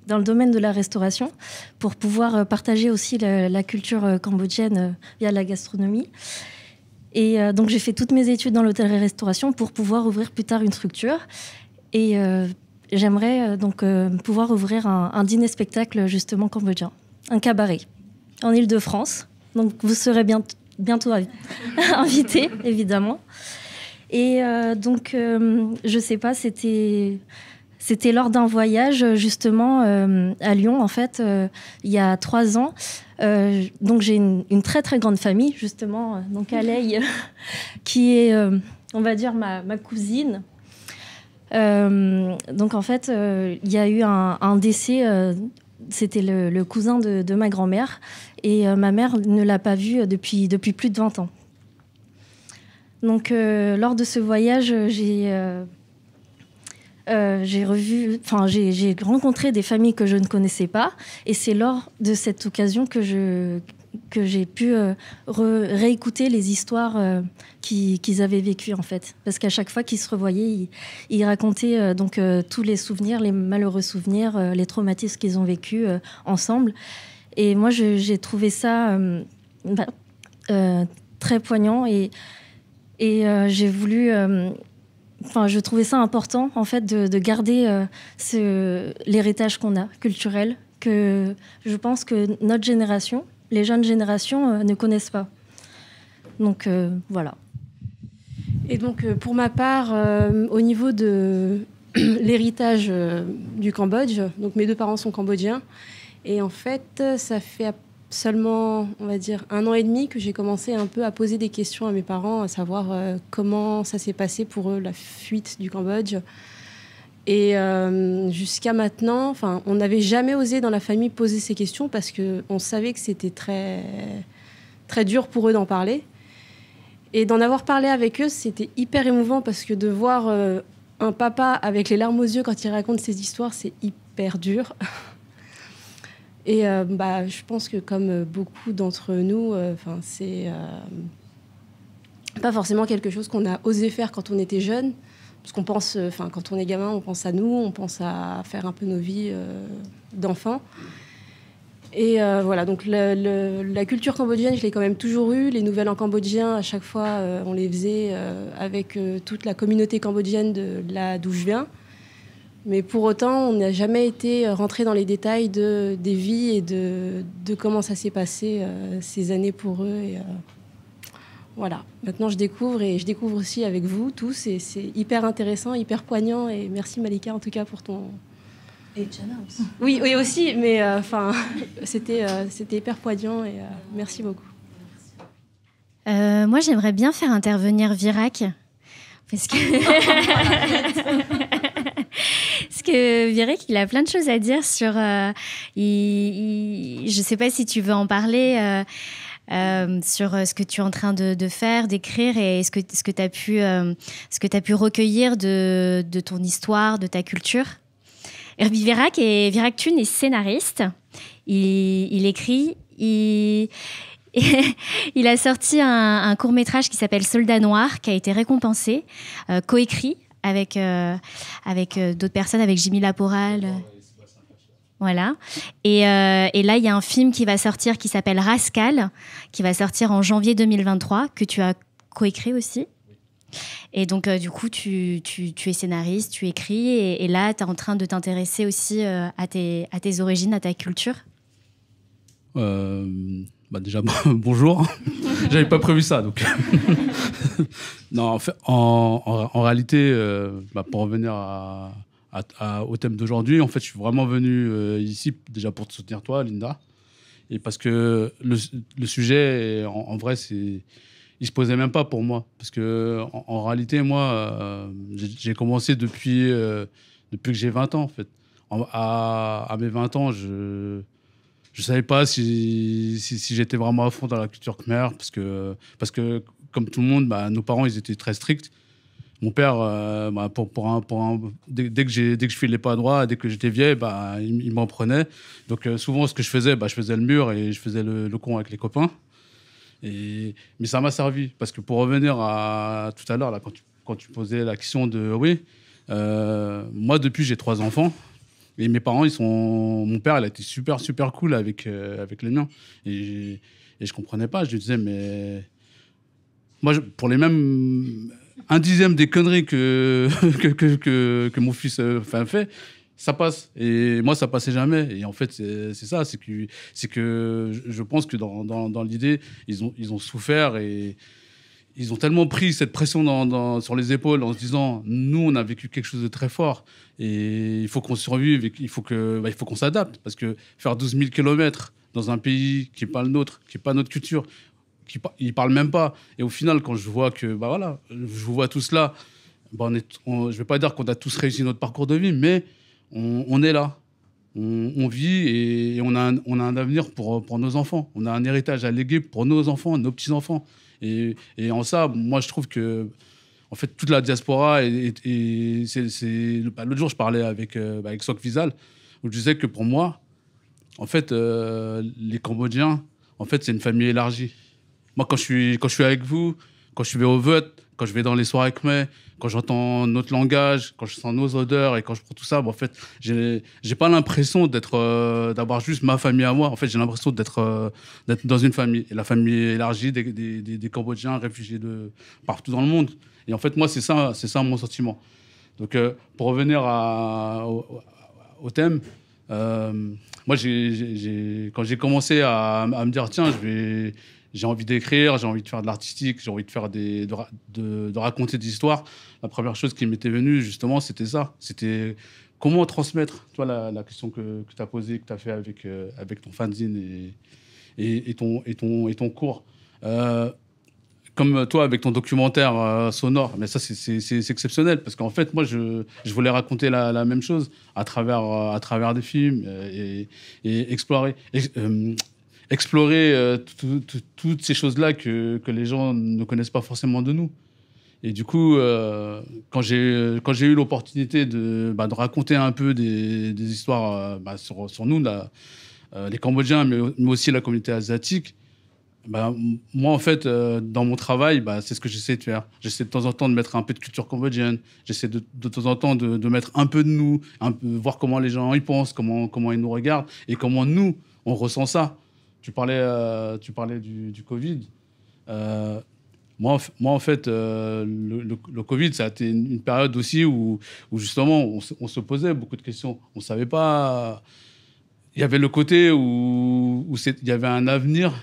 dans le domaine de la restauration pour pouvoir partager aussi la, culture cambodgienne via la gastronomie. Et donc j'ai fait toutes mes études dans l'hôtellerie-restauration pour pouvoir ouvrir plus tard une structure. Et j'aimerais donc pouvoir ouvrir un, un dîner-spectacle justement cambodgien, un cabaret en ile de france Donc vous serez bientôt bientôt invité, évidemment. Et euh, donc, je euh, je sais pas, c'était. C'était lors d'un voyage justement euh, à Lyon, en fait, il y a trois ans. donc j'ai une, très très grande famille, justement, donc Aleï, qui est, on va dire, ma, cousine. donc en fait, il y a eu un décès c'était le, cousin de, ma grand-mère et euh, ma mère ne l'a pas vu euh, depuis, depuis plus de 20 ans. Donc euh, lors de ce voyage, j'ai j'ai rencontré des familles que je ne connaissais pas et c'est lors de cette occasion que je que j'ai pu euh, réécouter les histoires euh, qu'ils avaient vécues en fait. Parce qu'à chaque fois qu'ils se revoyaient, ils, racontaient euh, donc tous les souvenirs, les malheureux souvenirs, les traumatismes qu'ils ont vécus ensemble. Et moi, j'ai trouvé ça bah, très poignant et, et j'ai voulu enfin, je trouvais ça important en fait de, garder l'héritage qu'on a culturel que je pense que notre génération les jeunes générations euh, ne connaissent pas. Donc euh, voilà. Et donc euh, pour ma part, au niveau de l'héritage du Cambodge, donc mes deux parents sont cambodgiens, et en fait ça fait seulement, on va dire, un an et demi que j'ai commencé un peu à poser des questions à mes parents, à savoir comment ça s'est passé pour eux, la fuite du Cambodge, et euh, jusqu'à maintenant, enfin, on n'avait jamais osé dans la famille poser ces questions parce que on savait que c'était très très dur pour eux d'en parler. Et d'en avoir parlé avec eux, c'était hyper émouvant parce que de voir euh, un papa avec les larmes aux yeux quand il raconte ses histoires, c'est hyper dur. Et euh, bah, je pense que comme beaucoup d'entre nous, enfin, c'est pas forcément quelque chose qu'on a osé faire quand on était jeune. Parce qu'on pense, euh, enfin, quand on est gamin, on pense à nous, on pense à faire un peu nos vies euh, d'enfants. Et euh, voilà, donc la culture cambodgienne, je l'ai quand même toujours eue. Les nouvelles en cambodgien, à chaque fois, on les faisait avec toute la communauté cambodgienne de, là d'où je viens. Mais pour autant, on n'a jamais été rentré dans les détails de, des vies et de, comment ça s'est passé ces années pour eux. Voilà, maintenant je découvre et je découvre aussi avec vous tous et c'est hyper intéressant, hyper poignant et merci Malika en tout cas pour ton... Et aussi. Oui, oui aussi, mais euh, enfin c'était euh, c'était hyper poignant et euh, merci beaucoup. moi j'aimerais bien faire intervenir Virac parce que... parce que Virac, il a plein de choses à dire sur... je ne sais pas si tu veux en parler. Euh, sur euh, ce que tu es en train de, faire, d'écrire et ce que, ce que tu as, pu, euh, ce que as pu recueillir de, de, ton histoire, de ta culture. Herbie Virac, et, Virac Thune est scénariste. Il, écrit, il, il a sorti un, court métrage qui s'appelle Soldat Noir, qui a été récompensé, coécrit avec, avec d'autres personnes, avec Jimmy Laporal. Voilà. Euh, et, là, il y a un film qui va sortir qui s'appelle Rascal, qui va sortir en janvier 2023, que tu as coécrit aussi. Et donc, euh, du coup, tu, es scénariste, tu écris, et, là, tu es en train de t'intéresser aussi euh, à, tes, origines, à ta culture bah Déjà, bonjour. J'avais pas prévu ça, donc. non, en, fait, en, réalité, bah, pour revenir à au thème d'aujourd'hui. En fait, je suis vraiment venu euh, ici déjà pour te soutenir toi, Linda, et parce que le, sujet, en, vrai, c'est il se posait même pas pour moi, parce que en, réalité, moi, euh, j'ai commencé depuis euh, depuis que j'ai 20 ans, en fait. à, mes 20 ans, je je savais pas si, si, j'étais vraiment à fond dans la culture khmer, parce que parce que comme tout le monde, bah, nos parents, ils étaient très stricts. Mon père, euh, bah, pour, un, dès, que je dès que je filais pas droit, dès que j'étais vieil, bah, il, m'en prenait. Donc euh, souvent, ce que je faisais, bah, je faisais le mur et je faisais le, con avec les copains. Et, mais ça m'a servi parce que pour revenir à tout à l'heure, là, quand tu, quand posais la question de oui, euh, moi depuis j'ai trois enfants. Et mes parents, ils sont. Mon père, il a été super, super cool avec, avec les miens. Et, et je comprenais pas. Je lui disais, mais. Moi, pour les mêmes un dixième des conneries que, que, mon fils a euh, fait, ça passe. Et moi, ça passait jamais. Et en fait, c'est ça. C'est que, que je pense que dans, l'idée, ils ont, ils ont souffert et ils ont tellement pris cette pression sur les épaules en se disant nous on a vécu quelque chose de très fort et il faut qu'on survive et il faut bah, il faut qu'on s'adapte parce que faire 12 000 kilomètres dans un pays qui n'est pas le nôtre, qui n'est pas notre culture, qui ils parlent même pas. Et au final, quand je vois que, bah voilà, je vous vois tous là, bah on est, je vais pas dire qu'on a tous réussi notre parcours de vie, mais on, est là. On, vit et, on, a un, on a un avenir pour, pour nos enfants. On a un héritage à léguer pour nos enfants, nos petits-enfants. Et, en ça, moi, je trouve que, en fait, toute la diaspora, et, c'est, bah, l'autre jour, je parlais avec, euh, bah, avec Sok Vizal, où je disais que pour moi, en fait, euh, les Cambodgiens, en fait, c'est une famille élargie. Moi, quand je suis, quand je suis avec vous, quand je vais au vote, quand je vais dans les soirées moi, quand j'entends notre langage, quand je sens nos odeurs et quand je prends tout ça, bah, en fait, j'ai pas l'impression d'être, euh, d'avoir juste ma famille à moi. En fait, j'ai l'impression d'être euh, d'être dans une famille. la famille élargie des, des, Cambodgiens réfugiés de partout dans le monde. Et en fait, moi, c'est ça, c'est ça mon sentiment. Donc, euh, pour revenir à, au, thème, moi, quand j'ai commencé à, à me dire, tiens, je vais j'ai envie d'écrire, j'ai envie de faire de l'artistique, j'ai envie de faire des, de, de, raconter des histoires. La première chose qui m'était venue, justement, c'était ça. C'était comment transmettre, toi, la, question que, tu as posée, que tu as fait avec, euh, avec ton fanzine et, et, ton, et, ton, et ton cours. Euh, comme euh, toi avec ton documentaire sonore, mais ça c'est exceptionnel parce qu'en fait moi je, voulais raconter la, même chose à travers, à travers des films et, explorer, et, explorer euh, toutes ces choses-là que, que, les gens ne connaissent pas forcément de nous. Et du coup, euh, quand j'ai quand j'ai eu l'opportunité de, bah, raconter un peu des, histoires euh, bah, sur, nous, les Cambodgiens, mais, aussi la communauté asiatique, bah, moi, en fait, dans mon travail, c'est ce que j'essaie de faire. J'essaie de temps en temps de mettre un peu de culture cambodgienne. J'essaie de, temps en temps de, mettre un peu de nous, un peu, voir comment les gens y pensent, comment, comment ils nous regardent et comment nous, on ressent ça tu parlais, euh, tu parlais du, Covid. Euh, moi, moi, en fait, euh, le, Covid, ça a été une, période aussi où, justement, on, se posait beaucoup de questions. On ne savait pas. Il y avait le côté où, il y avait un avenir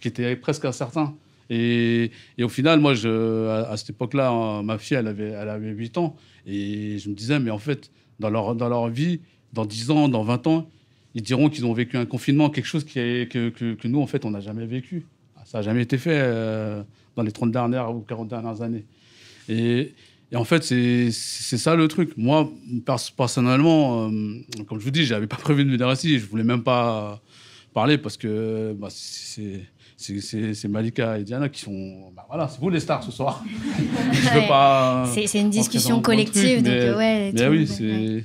qui était presque incertain. Et, et au final, moi, je, à, cette époque-là, hein, ma fille, elle avait, elle avait 8 ans. Et je me disais, mais en fait, dans leur, dans leur vie, dans 10 ans, dans 20 ans, ils diront qu'ils ont vécu un confinement, quelque chose qui que, nous, en fait, on n'a jamais vécu. Ah, ça n'a jamais été fait euh, dans les 30 dernières ou 40 dernières années. Et, en fait, c'est ça le truc. Moi, personnellement, euh, comme je vous dis, je n'avais pas prévu de venir ici. Je ne voulais même pas parler parce que bah, c'est Malika et Diana qui sont. Bah, voilà, c'est vous les stars ce soir. je veux pas. C'est une euh, discussion collective. ouais, mais oui, c'est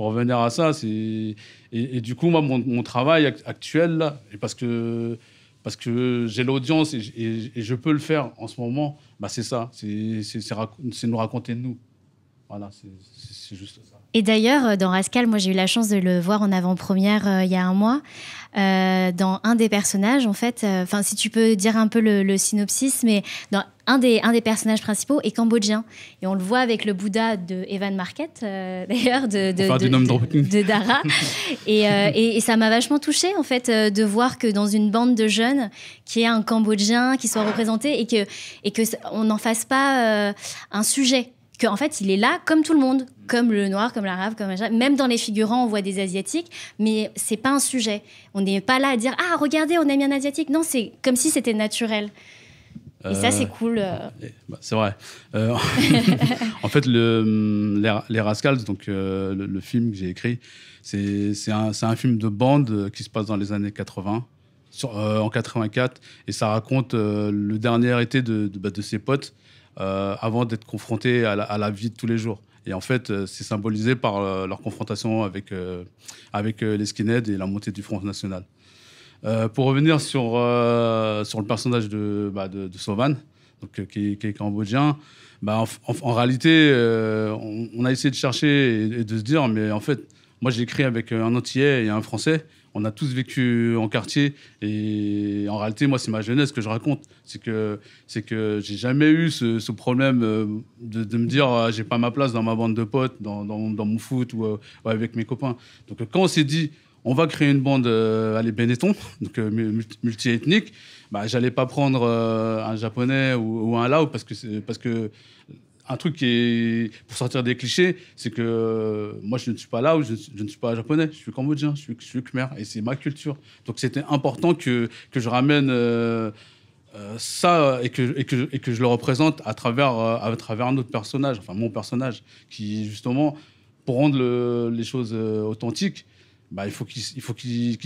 pour revenir à ça, c'est et, du coup moi mon, travail actuel là, et parce que parce que j'ai l'audience et, je peux le faire en ce moment, bah c'est ça, c'est c'est nous raconter de nous. Voilà, c'est juste ça. Et d'ailleurs, euh, dans Rascal, moi j'ai eu la chance de le voir en avant-première euh, il y a un mois. Euh, dans un des personnages, en fait, enfin si tu peux dire un peu le, synopsis, mais dans un des, personnages principaux est cambodgien. Et on le voit avec le Bouddha de Evan Market, euh, d'ailleurs, de, de, Dara. Euh, et, ça m'a vachement touchée, en fait, euh, de voir que dans une bande de jeunes, qui est un cambodgien qui soit représenté et que, et que on n'en fasse pas un sujet. Qu'en en fait, il est là comme tout le monde, comme le noir, comme l'arabe, comme même dans les figurants, on voit des asiatiques, mais c'est pas un sujet. On n'est pas là à dire ah regardez, on aime un asiatique. Non, c'est comme si c'était naturel. Et ça, c'est euh, cool. Euh. Bah, c'est vrai. Euh, en fait, les, Rascals, donc le, film que j'ai écrit, c'est un, film de bande qui se passe dans les années 80, en 84, et ça raconte le dernier été de, bah, ses potes avant d'être confronté à la, vie de tous les jours. Et en fait, c'est symbolisé par leur confrontation avec, avec les skinheads et la montée du Front National. Euh, pour revenir sur, euh, sur le personnage de, bah, de, Sovan, donc, euh, qui, est cambodgien, bah, en, réalité, on, a essayé de chercher et, de se dire, mais en fait, moi j'ai écrit avec un Antillais et un Français. On a tous vécu en quartier et en réalité, moi, c'est ma jeunesse que je raconte. C'est que c'est que j'ai jamais eu ce, problème de, de, me dire ah, j'ai pas ma place dans ma bande de potes, dans, dans, mon foot ou avec mes copains. Donc quand on s'est dit on va créer une bande, euh, allez, Benetton, donc euh, multi multiethnique. Bah, j'allais pas prendre euh, un japonais ou, un lao parce que, parce que un truc qui est, pour sortir des clichés, c'est que euh, moi je ne suis pas lao, je, ne suis pas japonais, je suis cambodgien, je suis, khmer et c'est ma culture. Donc c'était important que, je ramène. ça et que, que, je le représente à travers, à travers un autre personnage, enfin mon personnage, qui justement, pour rendre les choses authentiques, bah, il faut qu'il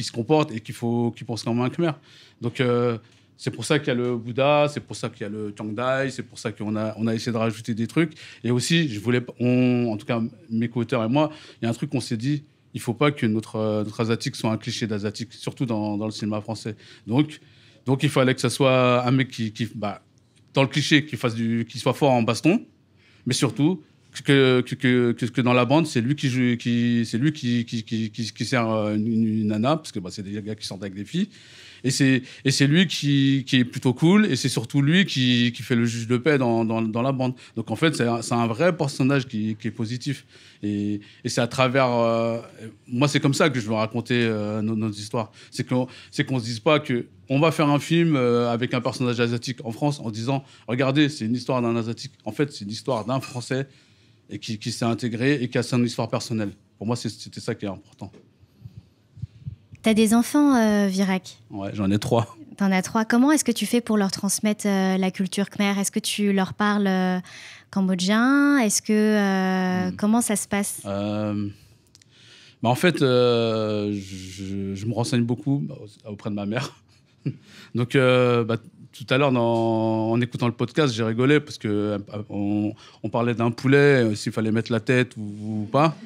se comporte et qu'il faut qu'il pense comme un Khmer. Donc, euh, c'est pour ça qu'il y a le Bouddha, c'est pour ça qu'il y a le Tangdai, c'est pour ça qu'on a, on a essayé de rajouter des trucs. Et aussi, je voulais, en tout cas, mes co-auteurs et moi, il y a un truc qu'on s'est dit, il faut pas que notre, euh, asiatique soit un cliché d'asiatique, surtout dans, le cinéma français. Donc, donc, il fallait que ça soit un mec qui, qui bah, dans le cliché, qui fasse du, qui soit fort en baston, mais surtout que, que, que, dans la bande, c'est lui qui qui, c'est lui qui, qui, qui, qui sert euh, une, nana, parce que bah, c'est des gars qui sortent avec des filles. Et c'est, et c'est lui qui, est plutôt cool, et c'est surtout lui qui, fait le juge de paix dans, dans, dans la bande. Donc en fait, c'est un, un, vrai personnage qui, est positif. Et, et c'est à travers. Euh, moi, c'est comme ça que je veux raconter euh, nos, histoires. C'est qu'on c'est qu'on se dise pas que on va faire un film avec un personnage asiatique en France en disant regardez, c'est une histoire d'un asiatique. En fait, c'est une histoire d'un Français et qui, s'est intégré et qui a son histoire personnelle. Pour moi, c'était ça qui est important. Tu as des enfants, euh, Virac Ouais, j'en ai trois. en as trois. Comment est-ce que tu fais pour leur transmettre euh, la culture khmer Est-ce que tu leur parles euh, cambodgien Est-ce que euh, hmm. comment ça se passe bah, en fait, je, je, me renseigne beaucoup auprès de ma mère. Donc, bah, tout à l'heure, en écoutant le podcast, j'ai rigolé parce que euh, on, parlait d'un poulet, euh, s'il fallait mettre la tête ou, pas.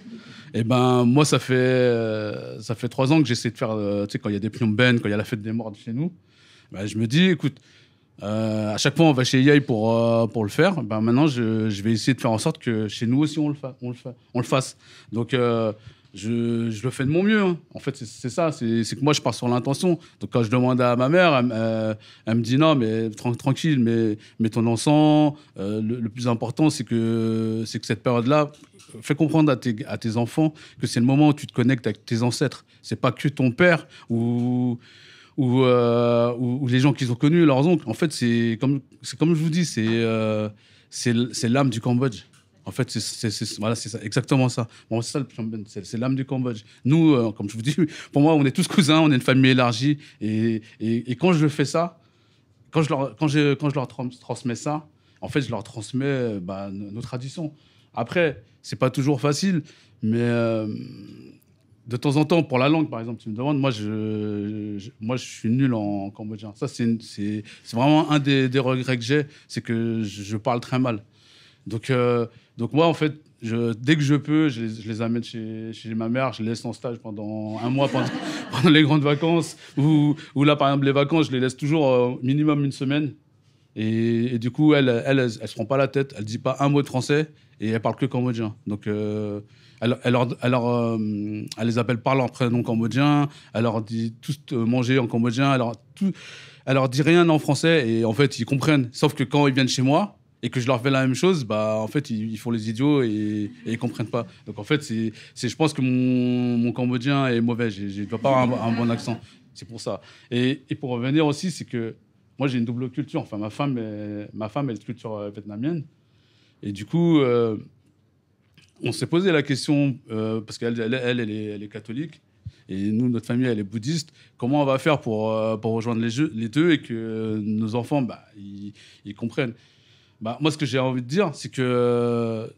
Et eh ben moi, ça fait euh, ça fait trois ans que j'essaie de faire. tu sais, quand il y a des de Ben, quand il y a la fête des morts chez nous, ben, je me dis, écoute, à chaque fois on va chez Yay pour pour le faire. Ben maintenant, je, je, vais essayer de faire en sorte que chez nous aussi on le, on le, on le fasse. Donc je, le fais de mon mieux. Hein. En fait, c'est ça. C'est que moi, je pars sur l'intention. Donc, quand je demande à ma mère, elle, me dit non, mais tranquille, mais ton enfant. Euh, le, plus important, c'est que, que cette période-là, fais comprendre à tes, à tes enfants que c'est le moment où tu te connectes avec tes ancêtres. C'est pas que ton père ou. Ou, euh, les gens qu'ils ont connus, leurs oncles. En fait, c'est comme, comme je vous dis, c'est euh, l'âme du Cambodge. En fait, c'est voilà, ça, exactement ça. c'est ça c'est l'âme du Cambodge. Nous, euh, comme je vous dis, pour moi, on est tous cousins, on est une famille élargie. Et, quand je fais ça, quand je leur, quand je, quand je leur transmets ça, en fait, je leur transmets bah, nos traditions. Après, c'est pas toujours facile, mais euh, de temps en temps, pour la langue, par exemple, tu me demandes, moi, je, moi, je suis nul en cambodgien. Ça, c'est vraiment un des regrets que j'ai, c'est que je parle très mal. Donc, euh, donc moi, en fait, je, dès que je peux, je les, amène chez, chez, ma mère, je les laisse en stage pendant un mois, pendant, les grandes vacances. Ou, là, par exemple, les vacances, je les laisse toujours euh, minimum une semaine. Et, du coup, elle, elle, elle, se prend pas la tête, elle dit pas un mot de français et elle parle que cambodgien. Donc, euh, elle, euh, les appelle par leur prénom cambodgien, elle leur dit tout manger en cambodgien, elle ne elle leur dit rien en français et en fait, ils comprennent. Sauf que quand ils viennent chez moi, et que je leur fais la même chose, bah en fait ils, font les idiots et, ils ils comprennent pas. Donc en fait c'est, je pense que mon, cambodgien est mauvais, je ne dois pas avoir un, bon accent, c'est pour ça. Et, pour revenir aussi, c'est que moi j'ai une double culture, enfin ma femme, elle ma femme est de culture euh, vietnamienne, et du coup euh, on s'est posé la question, euh, parce qu'elle elle, elle, est, catholique, et nous, notre famille, elle est bouddhiste. Comment on va faire pour, pour rejoindre les, les deux et que nos enfants, bah, ils comprennent bah, moi, ce que j'ai envie de dire, c'est que,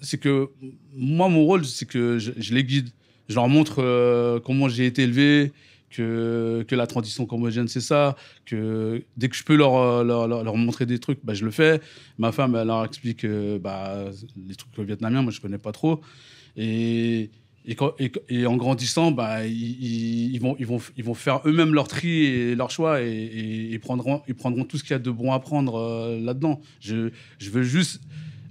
c'est que moi, mon rôle, c'est que je, les guide. Je leur montre euh, comment j'ai été élevé, que, que la transition cambodgienne, c'est ça, que dès que je peux leur, euh, leur, montrer des trucs, bah, je le fais. Ma femme, elle leur explique euh, bah, les trucs vietnamiens, moi, je connais pas trop. Et et, en grandissant, bah, ils, vont, ils, vont, ils vont faire eux-mêmes leur tri et leur choix et, ils, prendront, ils prendront tout ce qu'il y a de bon à prendre euh, là-dedans. Je, je veux juste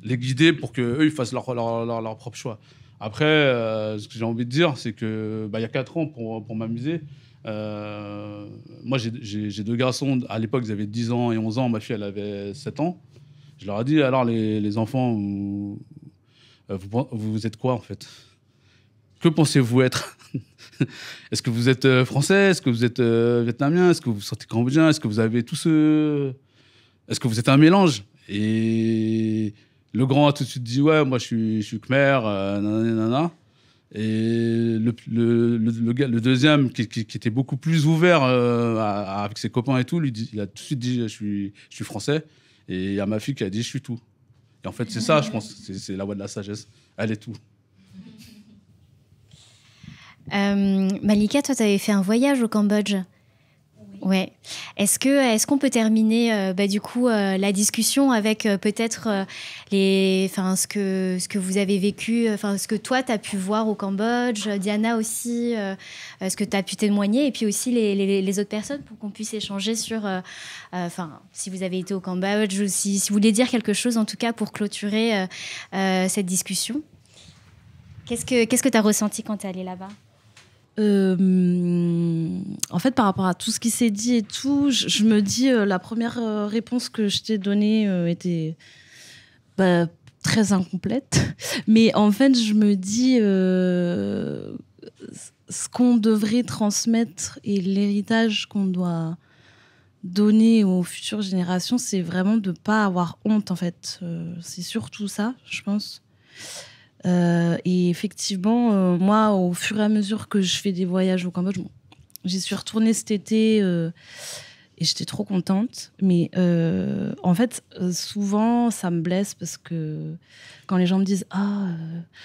les guider pour qu'eux, ils fassent leur, leur, leur, propre choix. Après, euh, ce que j'ai envie de dire, c'est que bah, il y a 4 ans, pour, pour m'amuser, euh, moi j'ai deux garçons, à l'époque ils avaient 10 ans et 11 ans, ma fille elle avait 7 ans. Je leur ai dit, alors les, les enfants, vous, vous êtes quoi en fait que pensez-vous être Est-ce que vous êtes euh, français Est-ce que vous êtes euh, vietnamien Est-ce que vous sortez cambodgien Est-ce que vous avez tout ce... Euh, est-ce que vous êtes un mélange Et le grand a tout de suite dit Ouais, moi je suis, je Khmer, nanana, Et le, le, deuxième, qui, était beaucoup plus ouvert avec ses copains et tout, lui dit, il a tout de suite dit je suis, je suis français. Et il y a ma fille qui a dit Je suis tout. Et en fait, c'est ça, je pense, c'est la voie de la sagesse. Elle est tout. Euh, Malika, toi, tu avais fait un voyage au Cambodge. Oui. Ouais. Est-ce que euh, est-ce qu'on peut terminer euh, bah, du coup la discussion avec peut-être les ce que ce que vous avez vécu enfin ce que toi tu as pu voir au Cambodge, Diana aussi ce que tu as pu témoigner et puis aussi les, autres personnes pour qu'on puisse échanger sur enfin si vous avez été au Cambodge ou si, si, vous voulez dire quelque chose en tout cas pour clôturer cette discussion. Qu'est-ce que qu'est-ce que tu as ressenti quand tu es allée là-bas euh, en fait, par rapport à tout ce qui s'est dit et tout, je, me dis euh, la première euh, réponse que je t'ai donnée était bah, très incomplète. Mais en fait, je me dis ce qu'on devrait transmettre et l'héritage qu'on doit donner aux futures générations, c'est vraiment de ne pas avoir honte, en fait. c'est surtout ça, je pense. Euh, et effectivement, euh, moi, au fur et à mesure que je fais des voyages au Cambodge, j'y suis retournée cet été euh, et j'étais trop contente. Mais en fait, souvent, ça me blesse parce que quand les gens me disent Ah,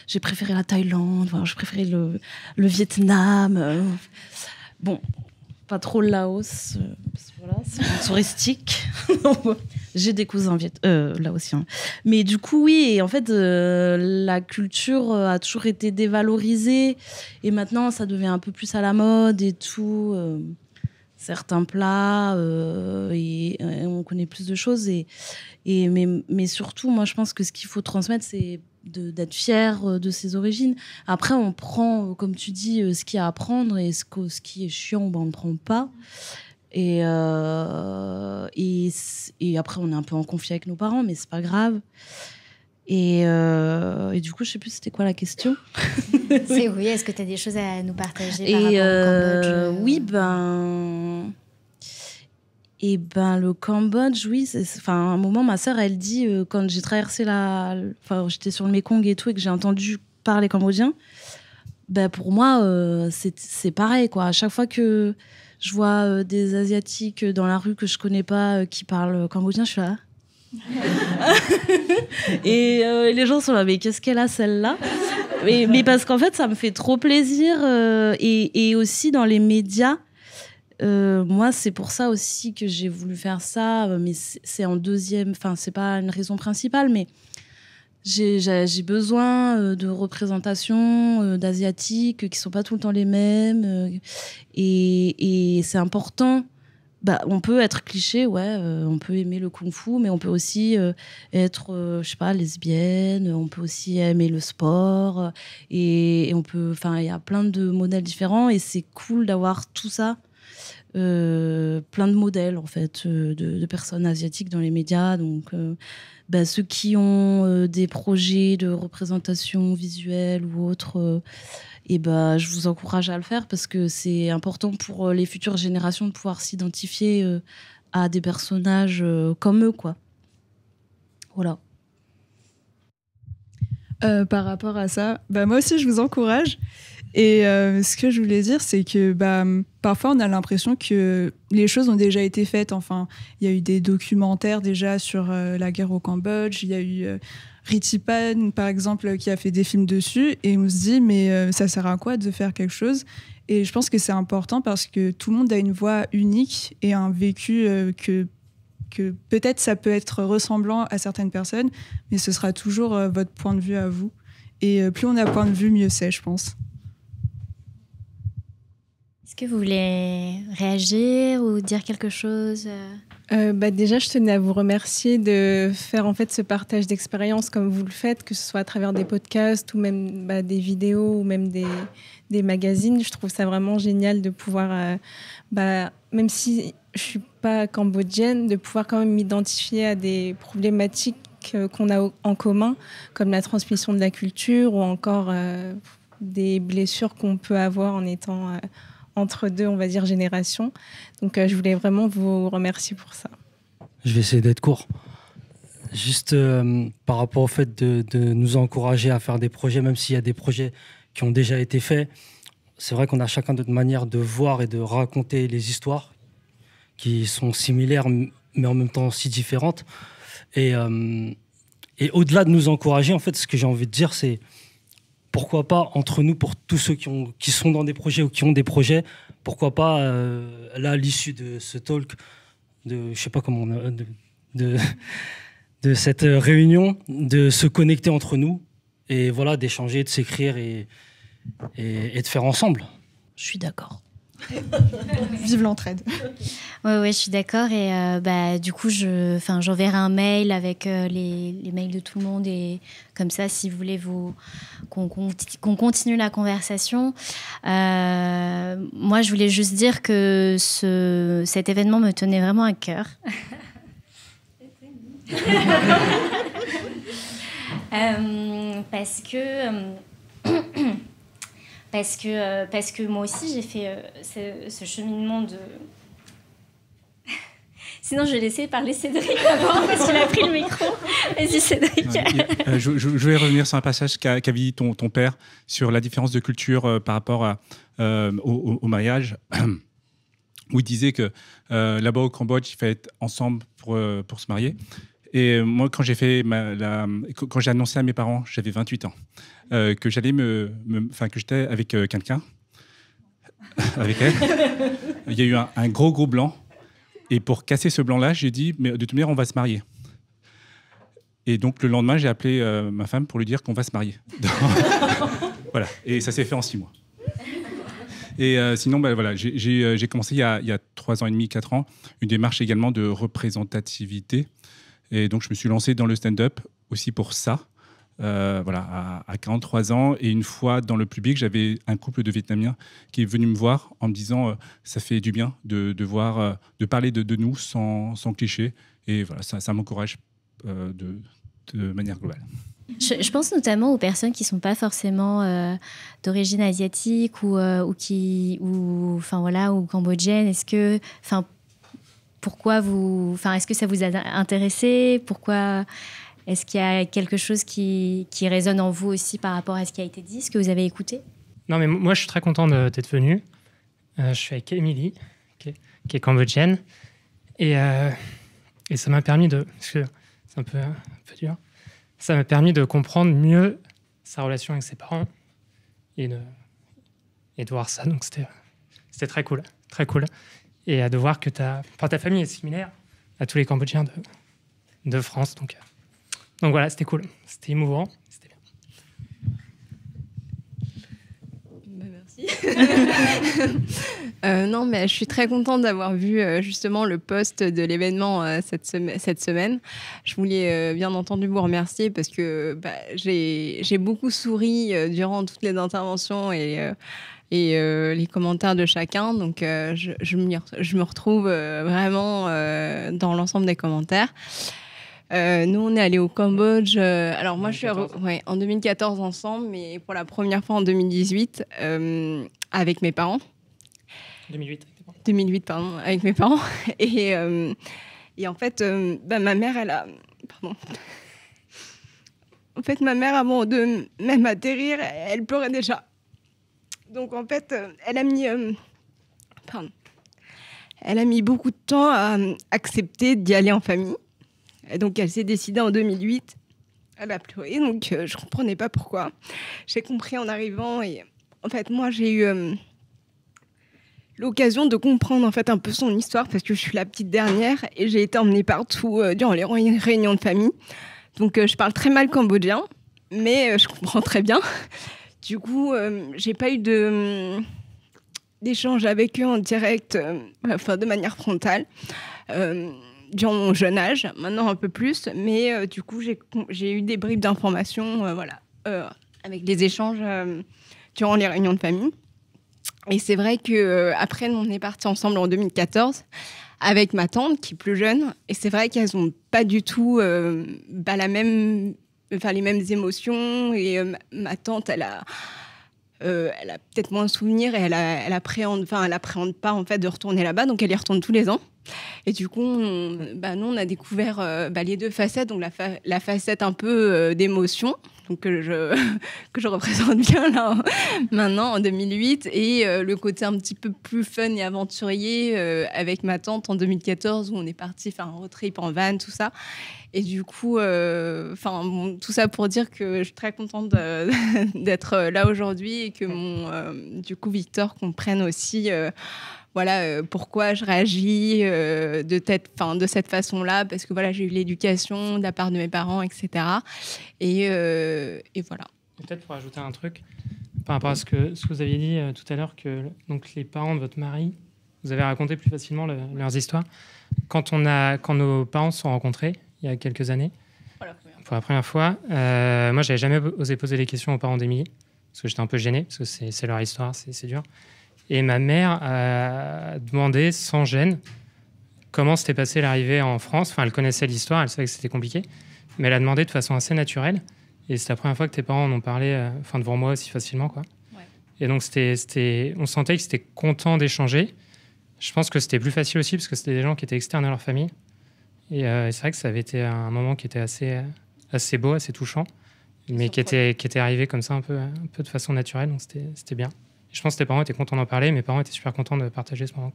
j'ai préféré la Thaïlande, j'ai préféré le, Vietnam. bon, pas trop le Laos, parce que voilà, c'est touristique. J'ai des cousins euh, là aussi. Hein. Mais du coup, oui, et en fait, euh, la culture euh, a toujours été dévalorisée. Et maintenant, ça devient un peu plus à la mode et tout. certains plats, et, on connaît plus de choses. Et, et, mais, surtout, moi, je pense que ce qu'il faut transmettre, c'est d'être fier de ses origines. Après, on prend, comme tu dis, ce qu'il y a à apprendre et ce, ce qui est chiant, ben, on ne prend pas. Et, euh, et, et, après, on est un peu en conflit avec nos parents, mais c'est pas grave. Et, euh, du coup, je sais plus c'était quoi la question. c'est oui, est-ce que tu as des choses à nous partager par rapport au euh, Cambodge Oui, ben. Et ben le Cambodge, oui, enfin à un moment ma sœur elle dit quand j'ai traversé la, enfin j'étais sur le Mekong et tout et que j'ai entendu parler cambodgien, ben pour moi c'est pareil quoi. À chaque fois que je vois euh, des asiatiques euh, dans la rue que je connais pas euh, qui parlent cambodgien, je suis là. Ah. et les gens sont là, mais qu'est-ce qu'elle a celle-là mais, parce qu'en fait, ça me fait trop plaisir. Et, aussi dans les médias, moi, c'est pour ça aussi que j'ai voulu faire ça, mais c'est en deuxième, enfin, c'est pas une raison principale, mais j'ai besoin euh, de représentations euh, d'asiatiques euh, qui sont pas tout le temps les mêmes et, c'est important bah, on peut être cliché, ouais, on peut aimer le kung-fu, mais on peut aussi être, je sais pas, lesbienne, on peut aussi aimer le sport, et, on peut, enfin, il y a plein de modèles différents, et c'est cool d'avoir tout ça, plein de modèles en fait, de, de, personnes asiatiques dans les médias, donc bah, ceux qui ont euh, des projets de représentation visuelle ou autre, euh, et bah, je vous encourage à le faire parce que c'est important pour euh, les futures générations de pouvoir s'identifier à des personnages comme eux, quoi. Voilà. par rapport à ça, bah, moi aussi je vous encourage. Et euh, ce que je voulais dire, c'est que bah, parfois on a l'impression que les choses ont déjà été faites. Enfin, il y a eu des documentaires déjà sur euh, la guerre au Cambodge, il y a eu euh, Ritipan, par exemple, qui a fait des films dessus, et on se dit, mais ça sert à quoi de faire quelque chose Et je pense que c'est important parce que tout le monde a une voix unique et un vécu que que peut-être ça peut être ressemblant à certaines personnes, mais ce sera toujours votre point de vue à vous. Et plus on a point de vue, mieux c'est, je pense. Est-ce que vous voulez réagir ou dire quelque chose euh? Euh, bah déjà, je tenais à vous remercier de faire en fait ce partage d'expérience comme vous le faites, que ce soit à travers des podcasts ou même bah, des vidéos ou même des, magazines. Je trouve ça vraiment génial de pouvoir, euh, bah, même si je suis pas cambodgienne, de pouvoir quand même m'identifier à des problématiques qu'on a en commun, comme la transmission de la culture ou encore des blessures qu'on peut avoir en étant entre deux, on va dire, générations. Donc euh, je voulais vraiment vous remercier pour ça. Je vais essayer d'être court. Juste euh, par rapport au fait de, nous encourager à faire des projets, même s'il y a des projets qui ont déjà été faits, c'est vrai qu'on a chacun notre manière de voir et de raconter les histoires qui sont similaires mais en même temps si différentes. Euh, et au-delà de nous encourager, en fait, ce que j'ai envie de dire, c'est pourquoi pas entre nous, pour tous ceux qui, ont, qui sont dans des projets ou qui ont des projets, pourquoi pas, euh, là, à l'issue de ce talk, de, je sais pas comment, on de, de, cette euh, réunion, de se connecter entre nous et voilà, d'échanger, de s'écrire et, et de faire ensemble. Je suis d'accord. Vive l'entraide. Oui je suis d'accord. Et euh, bah, du coup, je, j'enverrai un mail avec euh, les, mails de tout le monde et comme ça, si vous voulez, vous qu'on continue la conversation. Euh, moi, je voulais juste dire que ce, cet événement me tenait vraiment à cœur. parce que Parce que, euh, parce que moi aussi, j'ai fait euh, ce, cheminement de, Sinon, je vais laisser parler Cédric avant parce qu'il a pris le micro. Vas-y, Cédric. Euh, je, vais revenir sur un passage qu'a dit ton, ton, père sur la différence de culture par rapport au, mariage, où il disait que là-bas au Cambodge, il fallait être ensemble pour, pour se marier. Et moi, quand j'ai fait ma, quand j'ai annoncé à mes parents, j'avais 28 ans, euh, que j'allais me, enfin que j'étais avec euh, quelqu'un, avec elle. Il y a eu un, gros gros blanc. Et pour casser ce blanc-là, j'ai dit, mais de toute manière, on va se marier. Et donc le lendemain, j'ai appelé euh, ma femme pour lui dire qu'on va se marier. voilà. Et ça s'est fait en six mois. Et sinon, bah, voilà, j'ai commencé il y, a, trois ans et demi, quatre ans, une démarche également de représentativité et donc, je me suis lancé dans le stand-up aussi pour ça. Euh, voilà, à, 43 ans. Et une fois dans le public, j'avais un couple de Vietnamiens qui est venu me voir en me disant euh, ça fait du bien de, voir, euh, de parler de, nous sans, sans, cliché. Et voilà, ça, m'encourage de, manière globale. Je, pense notamment aux personnes qui ne sont pas forcément d'origine asiatique ou, qui, ou enfin voilà, ou cambodgienne. Est-ce que, pourquoi vous, enfin, est-ce que ça vous a intéressé Pourquoi est-ce qu'il y a quelque chose qui, qui, résonne en vous aussi par rapport à ce qui a été dit, ce que vous avez écouté Non, mais moi, je suis très content d'être venu. Euh, je suis avec Émilie, qui, est cambodgienne. Et, euh, et ça m'a permis de. c'est un peu, un peu dur. Ça m'a permis de comprendre mieux sa relation avec ses parents et de, et de voir ça. Donc, c'était très cool. Très cool et à de voir que ta, ta famille est similaire à tous les Cambodgiens de, de France. Donc, euh, donc voilà, c'était cool, c'était émouvant, c'était bah, merci. Euh, non, mais je suis très contente d'avoir vu euh, justement le poste de l'événement cette, cette, semaine. Je voulais bien entendu vous remercier parce que bah, j'ai beaucoup souri durant toutes les interventions et et euh, les commentaires de chacun. Donc, euh, je, me retrouve euh, vraiment dans l'ensemble des commentaires. nous, on est allé au Cambodge. alors, moi, je suis en 2014 ensemble, mais pour la première fois en 2018 avec mes parents. 2008. 2008, pardon, avec mes parents. Et, en fait, bah, ma mère, elle a. Pardon. En fait, ma mère, avant de même atterrir, elle pleurait déjà. Donc en fait, euh, elle a mis, euh, elle a mis beaucoup de temps à euh, accepter d'y aller en famille. Et donc elle s'est décidée en 2008. Elle a pleuré, donc je je comprenais pas pourquoi. J'ai compris en arrivant et en fait moi j'ai eu l'occasion de comprendre en fait un peu son histoire parce que je suis la petite dernière et j'ai été emmenée partout durant les réunions de famille. Donc je parle très mal cambodgien, mais je comprends très bien. Du coup, euh, j'ai pas eu de d'échanges avec eux en direct, euh, enfin de manière frontale euh, durant mon jeune âge, maintenant un peu plus, mais du coup, j'ai eu des bribes d'informations voilà, avec des échanges durant les réunions de famille. Et c'est vrai que après, on est partis ensemble en 2014 avec ma tante qui est plus jeune. Et c'est vrai qu'elles n'ont pas du tout bah, la même faire les mêmes émotions. Et euh, ma tante, elle a. Euh, elle a peut-être moins de souvenirs et elle, a, enfin, elle appréhende pas en fait de retourner là-bas, donc elle y retourne tous les ans. Et du coup, bah, nous, on a découvert euh, bah, les deux facettes, donc la, facette un peu euh, d'émotion, que je, que je représente bien là maintenant en 2008 et euh, le côté un petit peu plus fun et aventurier avec ma tante en 2014 où on est parti faire un road trip en van tout ça et du coup enfin tout ça pour dire que je suis très contente d'être là aujourd'hui et que mon du coup Victor comprenne aussi voilà euh, pourquoi je réagis euh, de, tête, de cette façon-là, parce que voilà, j'ai eu l'éducation de la part de mes parents, etc. Et, euh, et voilà. Peut-être pour ajouter un truc par rapport à ce que, ce que vous aviez dit tout à l'heure, que donc, les parents de votre mari, vous avez raconté plus facilement leurs histoires. Quand, on a, quand nos parents se sont rencontrés, il y a quelques années, pour la première fois, moi, j'avais jamais osé poser les questions aux parents d'Emilie, parce que j'étais un peu gêné, parce que c'est leur histoire, c'est dur. Et ma mère a demandé sans gêne comment s'était passé l'arrivée en France. Enfin, elle connaissait l'histoire, elle savait que c'était compliqué, mais elle a demandé de façon assez naturelle. Et c'est la première fois que tes parents en ont parlé, euh, enfin devant moi aussi facilement, quoi. Et donc c'était, on sentait que c'était content d'échanger. Je pense que c'était plus facile aussi parce que c'était des gens qui étaient externes à leur famille. Et, euh, c'est vrai que ça avait été un moment qui était assez, assez beau, assez touchant, mais qui était, qui était arrivé comme ça un peu, un peu de façon naturelle. Donc c'était bien. Je pense que tes parents étaient contents d'en parler. Mes parents étaient super contents de partager ce moment.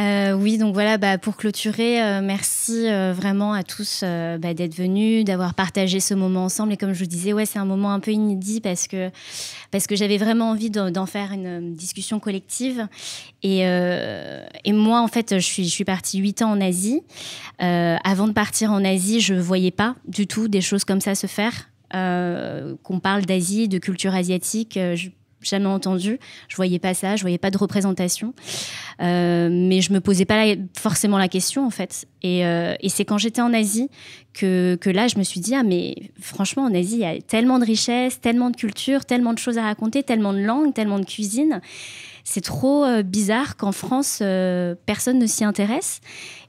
Euh, oui, donc voilà, bah, pour clôturer, euh, merci euh, vraiment à tous bah, d'être venus, d'avoir partagé ce moment ensemble. Et comme je vous disais, ouais, c'est un moment un peu inédit parce que, parce que j'avais vraiment envie d'en faire une discussion collective. Et, moi, en fait, je suis, je suis partie huit ans en Asie. avant de partir en Asie, je ne voyais pas du tout des choses comme ça se faire. qu'on parle d'Asie, de culture asiatique jamais entendu. Je voyais pas ça, je voyais pas de représentation. Euh, mais je me posais pas forcément la question, en fait. Euh, et, c'est quand j'étais en Asie que, que, là, je me suis dit, ah, mais franchement, en Asie, il y a tellement de richesses, tellement de cultures, tellement de choses à raconter, tellement de langues, tellement de cuisines c'est trop euh, bizarre qu'en France, euh, personne ne s'y intéresse.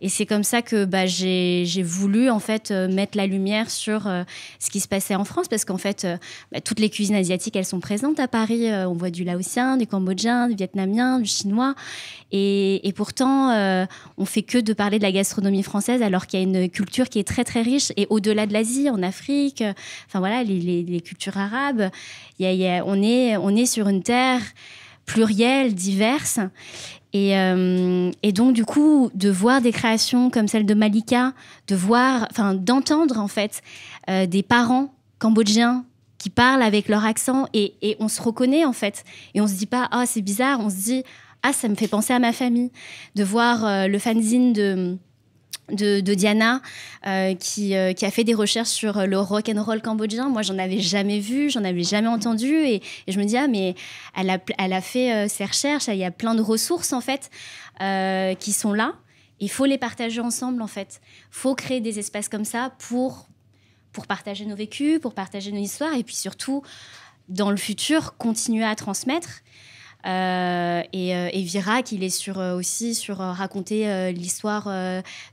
Et c'est comme ça que bah, j'ai voulu en fait euh, mettre la lumière sur ce qui se passait en France, parce qu'en fait, bah, toutes les cuisines asiatiques, elles sont présentes à Paris. on voit du laotien, du cambodgien, du vietnamien, du chinois. Et, pourtant, on fait que de parler de la gastronomie française, alors qu'il y a une culture qui est très très riche. Et au-delà de l'Asie, en Afrique, enfin voilà, les, cultures arabes, on, est, on est sur une terre plurielles, diverses. Euh, et, donc, du coup, de voir des créations comme celle de Malika, de voir, enfin, d'entendre en fait euh, des parents cambodgiens qui parlent avec leur accent et, on se reconnaît en fait. Et on se dit pas, ah, c'est bizarre, on se dit, ah, ça me fait penser à ma famille. De voir euh, le fanzine de de, Diana, euh, euh, qui, a fait des recherches sur le rock and roll cambodgien. Moi, j'en avais jamais vu, j'en avais jamais entendu, et, je me dis ah mais elle a, elle a fait euh, ses recherches. Il y a plein de ressources en fait qui sont là. Il faut les partager ensemble en fait. Il Faut créer des espaces comme ça pour pour partager nos vécus, pour partager nos histoires, et puis surtout dans le futur continuer à transmettre euh, et, euh, et, Virac, il est sur, euh, aussi sur raconter l'histoire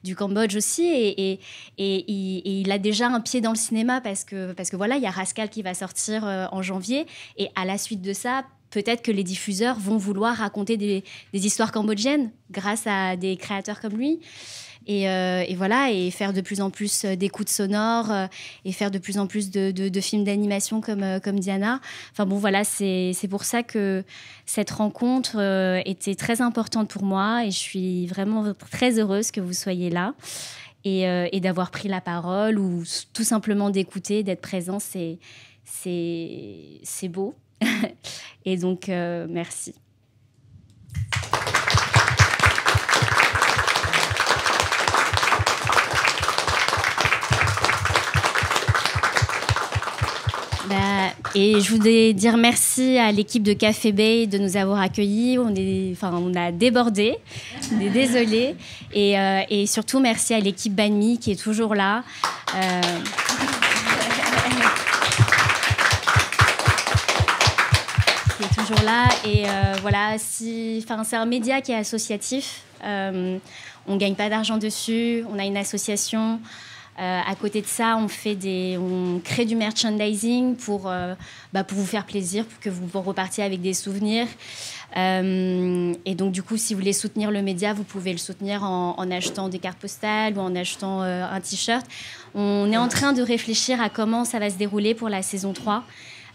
du Cambodge aussi. Et, il a déjà un pied dans le cinéma parce que, parce que voilà, il y a Rascal qui va sortir en janvier. Et à la suite de ça, peut-être que les diffuseurs vont vouloir raconter des histoires cambodgiennes grâce à des créateurs comme lui. Euh, et, voilà, et faire de plus en plus euh, d'écoutes sonores euh, et faire de plus en plus de, films d'animation comme, comme Diana. Enfin bon, voilà, c'est pour ça que cette rencontre était très importante pour moi et je suis vraiment très heureuse que vous soyez là et, et d'avoir pris la parole ou tout simplement d'écouter, d'être présent, c'est beau. et donc, merci. Et je voulais dire merci à l'équipe de Café Bay de nous avoir accueillis. On, est, enfin, on a débordé, on est désolé. Et, euh, et, surtout, merci à l'équipe Banmi qui est toujours là. Euh... qui est toujours là. Et euh, voilà, si, enfin, c'est un média qui est associatif. Euh, on ne gagne pas d'argent dessus. On a une association. Euh, à côté de ça, on, fait des, on crée du merchandising pour, euh, bah, pour vous faire plaisir, pour que vous repartiez avec des souvenirs. Euh, et donc, du coup, si vous voulez soutenir le média, vous pouvez le soutenir en, en achetant des cartes postales ou en achetant un t-shirt. On est en train de réfléchir à comment ça va se dérouler pour la saison 3.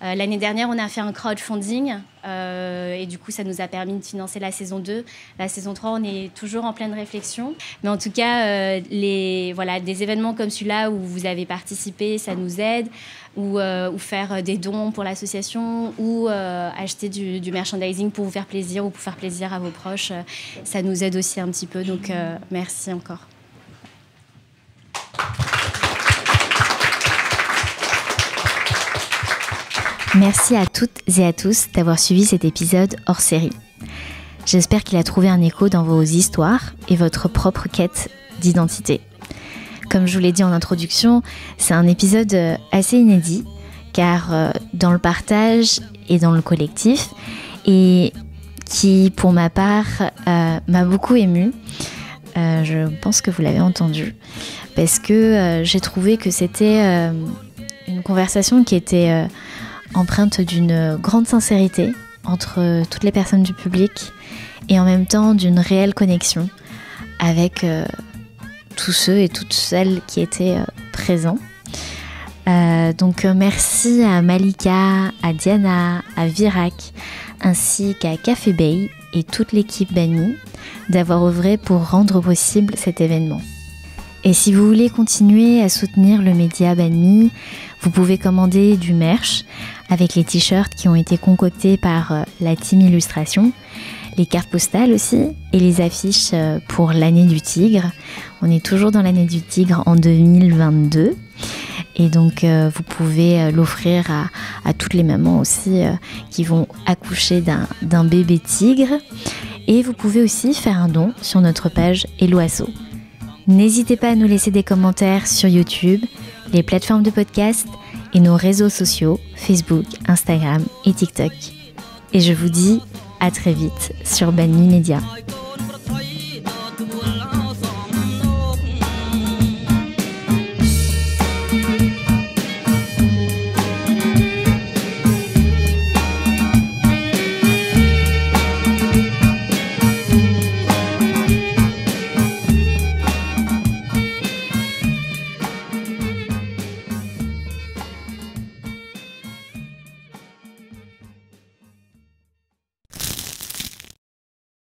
Euh, l'année dernière, on a fait un crowdfunding euh, et du coup, ça nous a permis de financer la saison 2. La saison 3, on est toujours en pleine réflexion. Mais en tout cas, euh, les, voilà, des événements comme celui-là où vous avez participé, ça nous aide. Ou, faire des dons pour l'association, ou acheter du, du, merchandising pour vous faire plaisir ou pour faire plaisir à vos proches, ça nous aide aussi un petit peu. Donc, merci encore. Merci à toutes et à tous d'avoir suivi cet épisode hors série. J'espère qu'il a trouvé un écho dans vos histoires et votre propre quête d'identité. Comme je vous l'ai dit en introduction, c'est un épisode euh, assez inédit car euh, dans le partage et dans le collectif et qui pour ma part euh, m'a beaucoup émue. je pense que vous l'avez entendu parce que j'ai trouvé que c'était une conversation qui était empreinte d'une grande sincérité entre toutes les personnes du public et en même temps d'une réelle connexion avec euh, tous ceux et toutes celles qui étaient euh, présents. Euh, donc merci à Malika, à Diana, à Virac, ainsi qu'à Café Bay et toute l'équipe Bani d'avoir œuvré pour rendre possible cet événement. Et si vous voulez continuer à soutenir le média Banmi, vous pouvez commander du merch avec les t-shirts qui ont été concoctés par euh, la team illustration, les cartes postales aussi et les affiches euh, pour l'année du tigre. On est toujours dans l'année du tigre en 2022. Et donc euh, vous pouvez l'offrir à, toutes les mamans aussi qui vont accoucher d'un bébé tigre. Et vous pouvez aussi faire un don sur notre page Eloiseau. N'hésitez pas à nous laisser des commentaires sur YouTube, les plateformes de podcast et nos réseaux sociaux Facebook, Instagram et TikTok. Et je vous dis à très vite sur Banmi Media.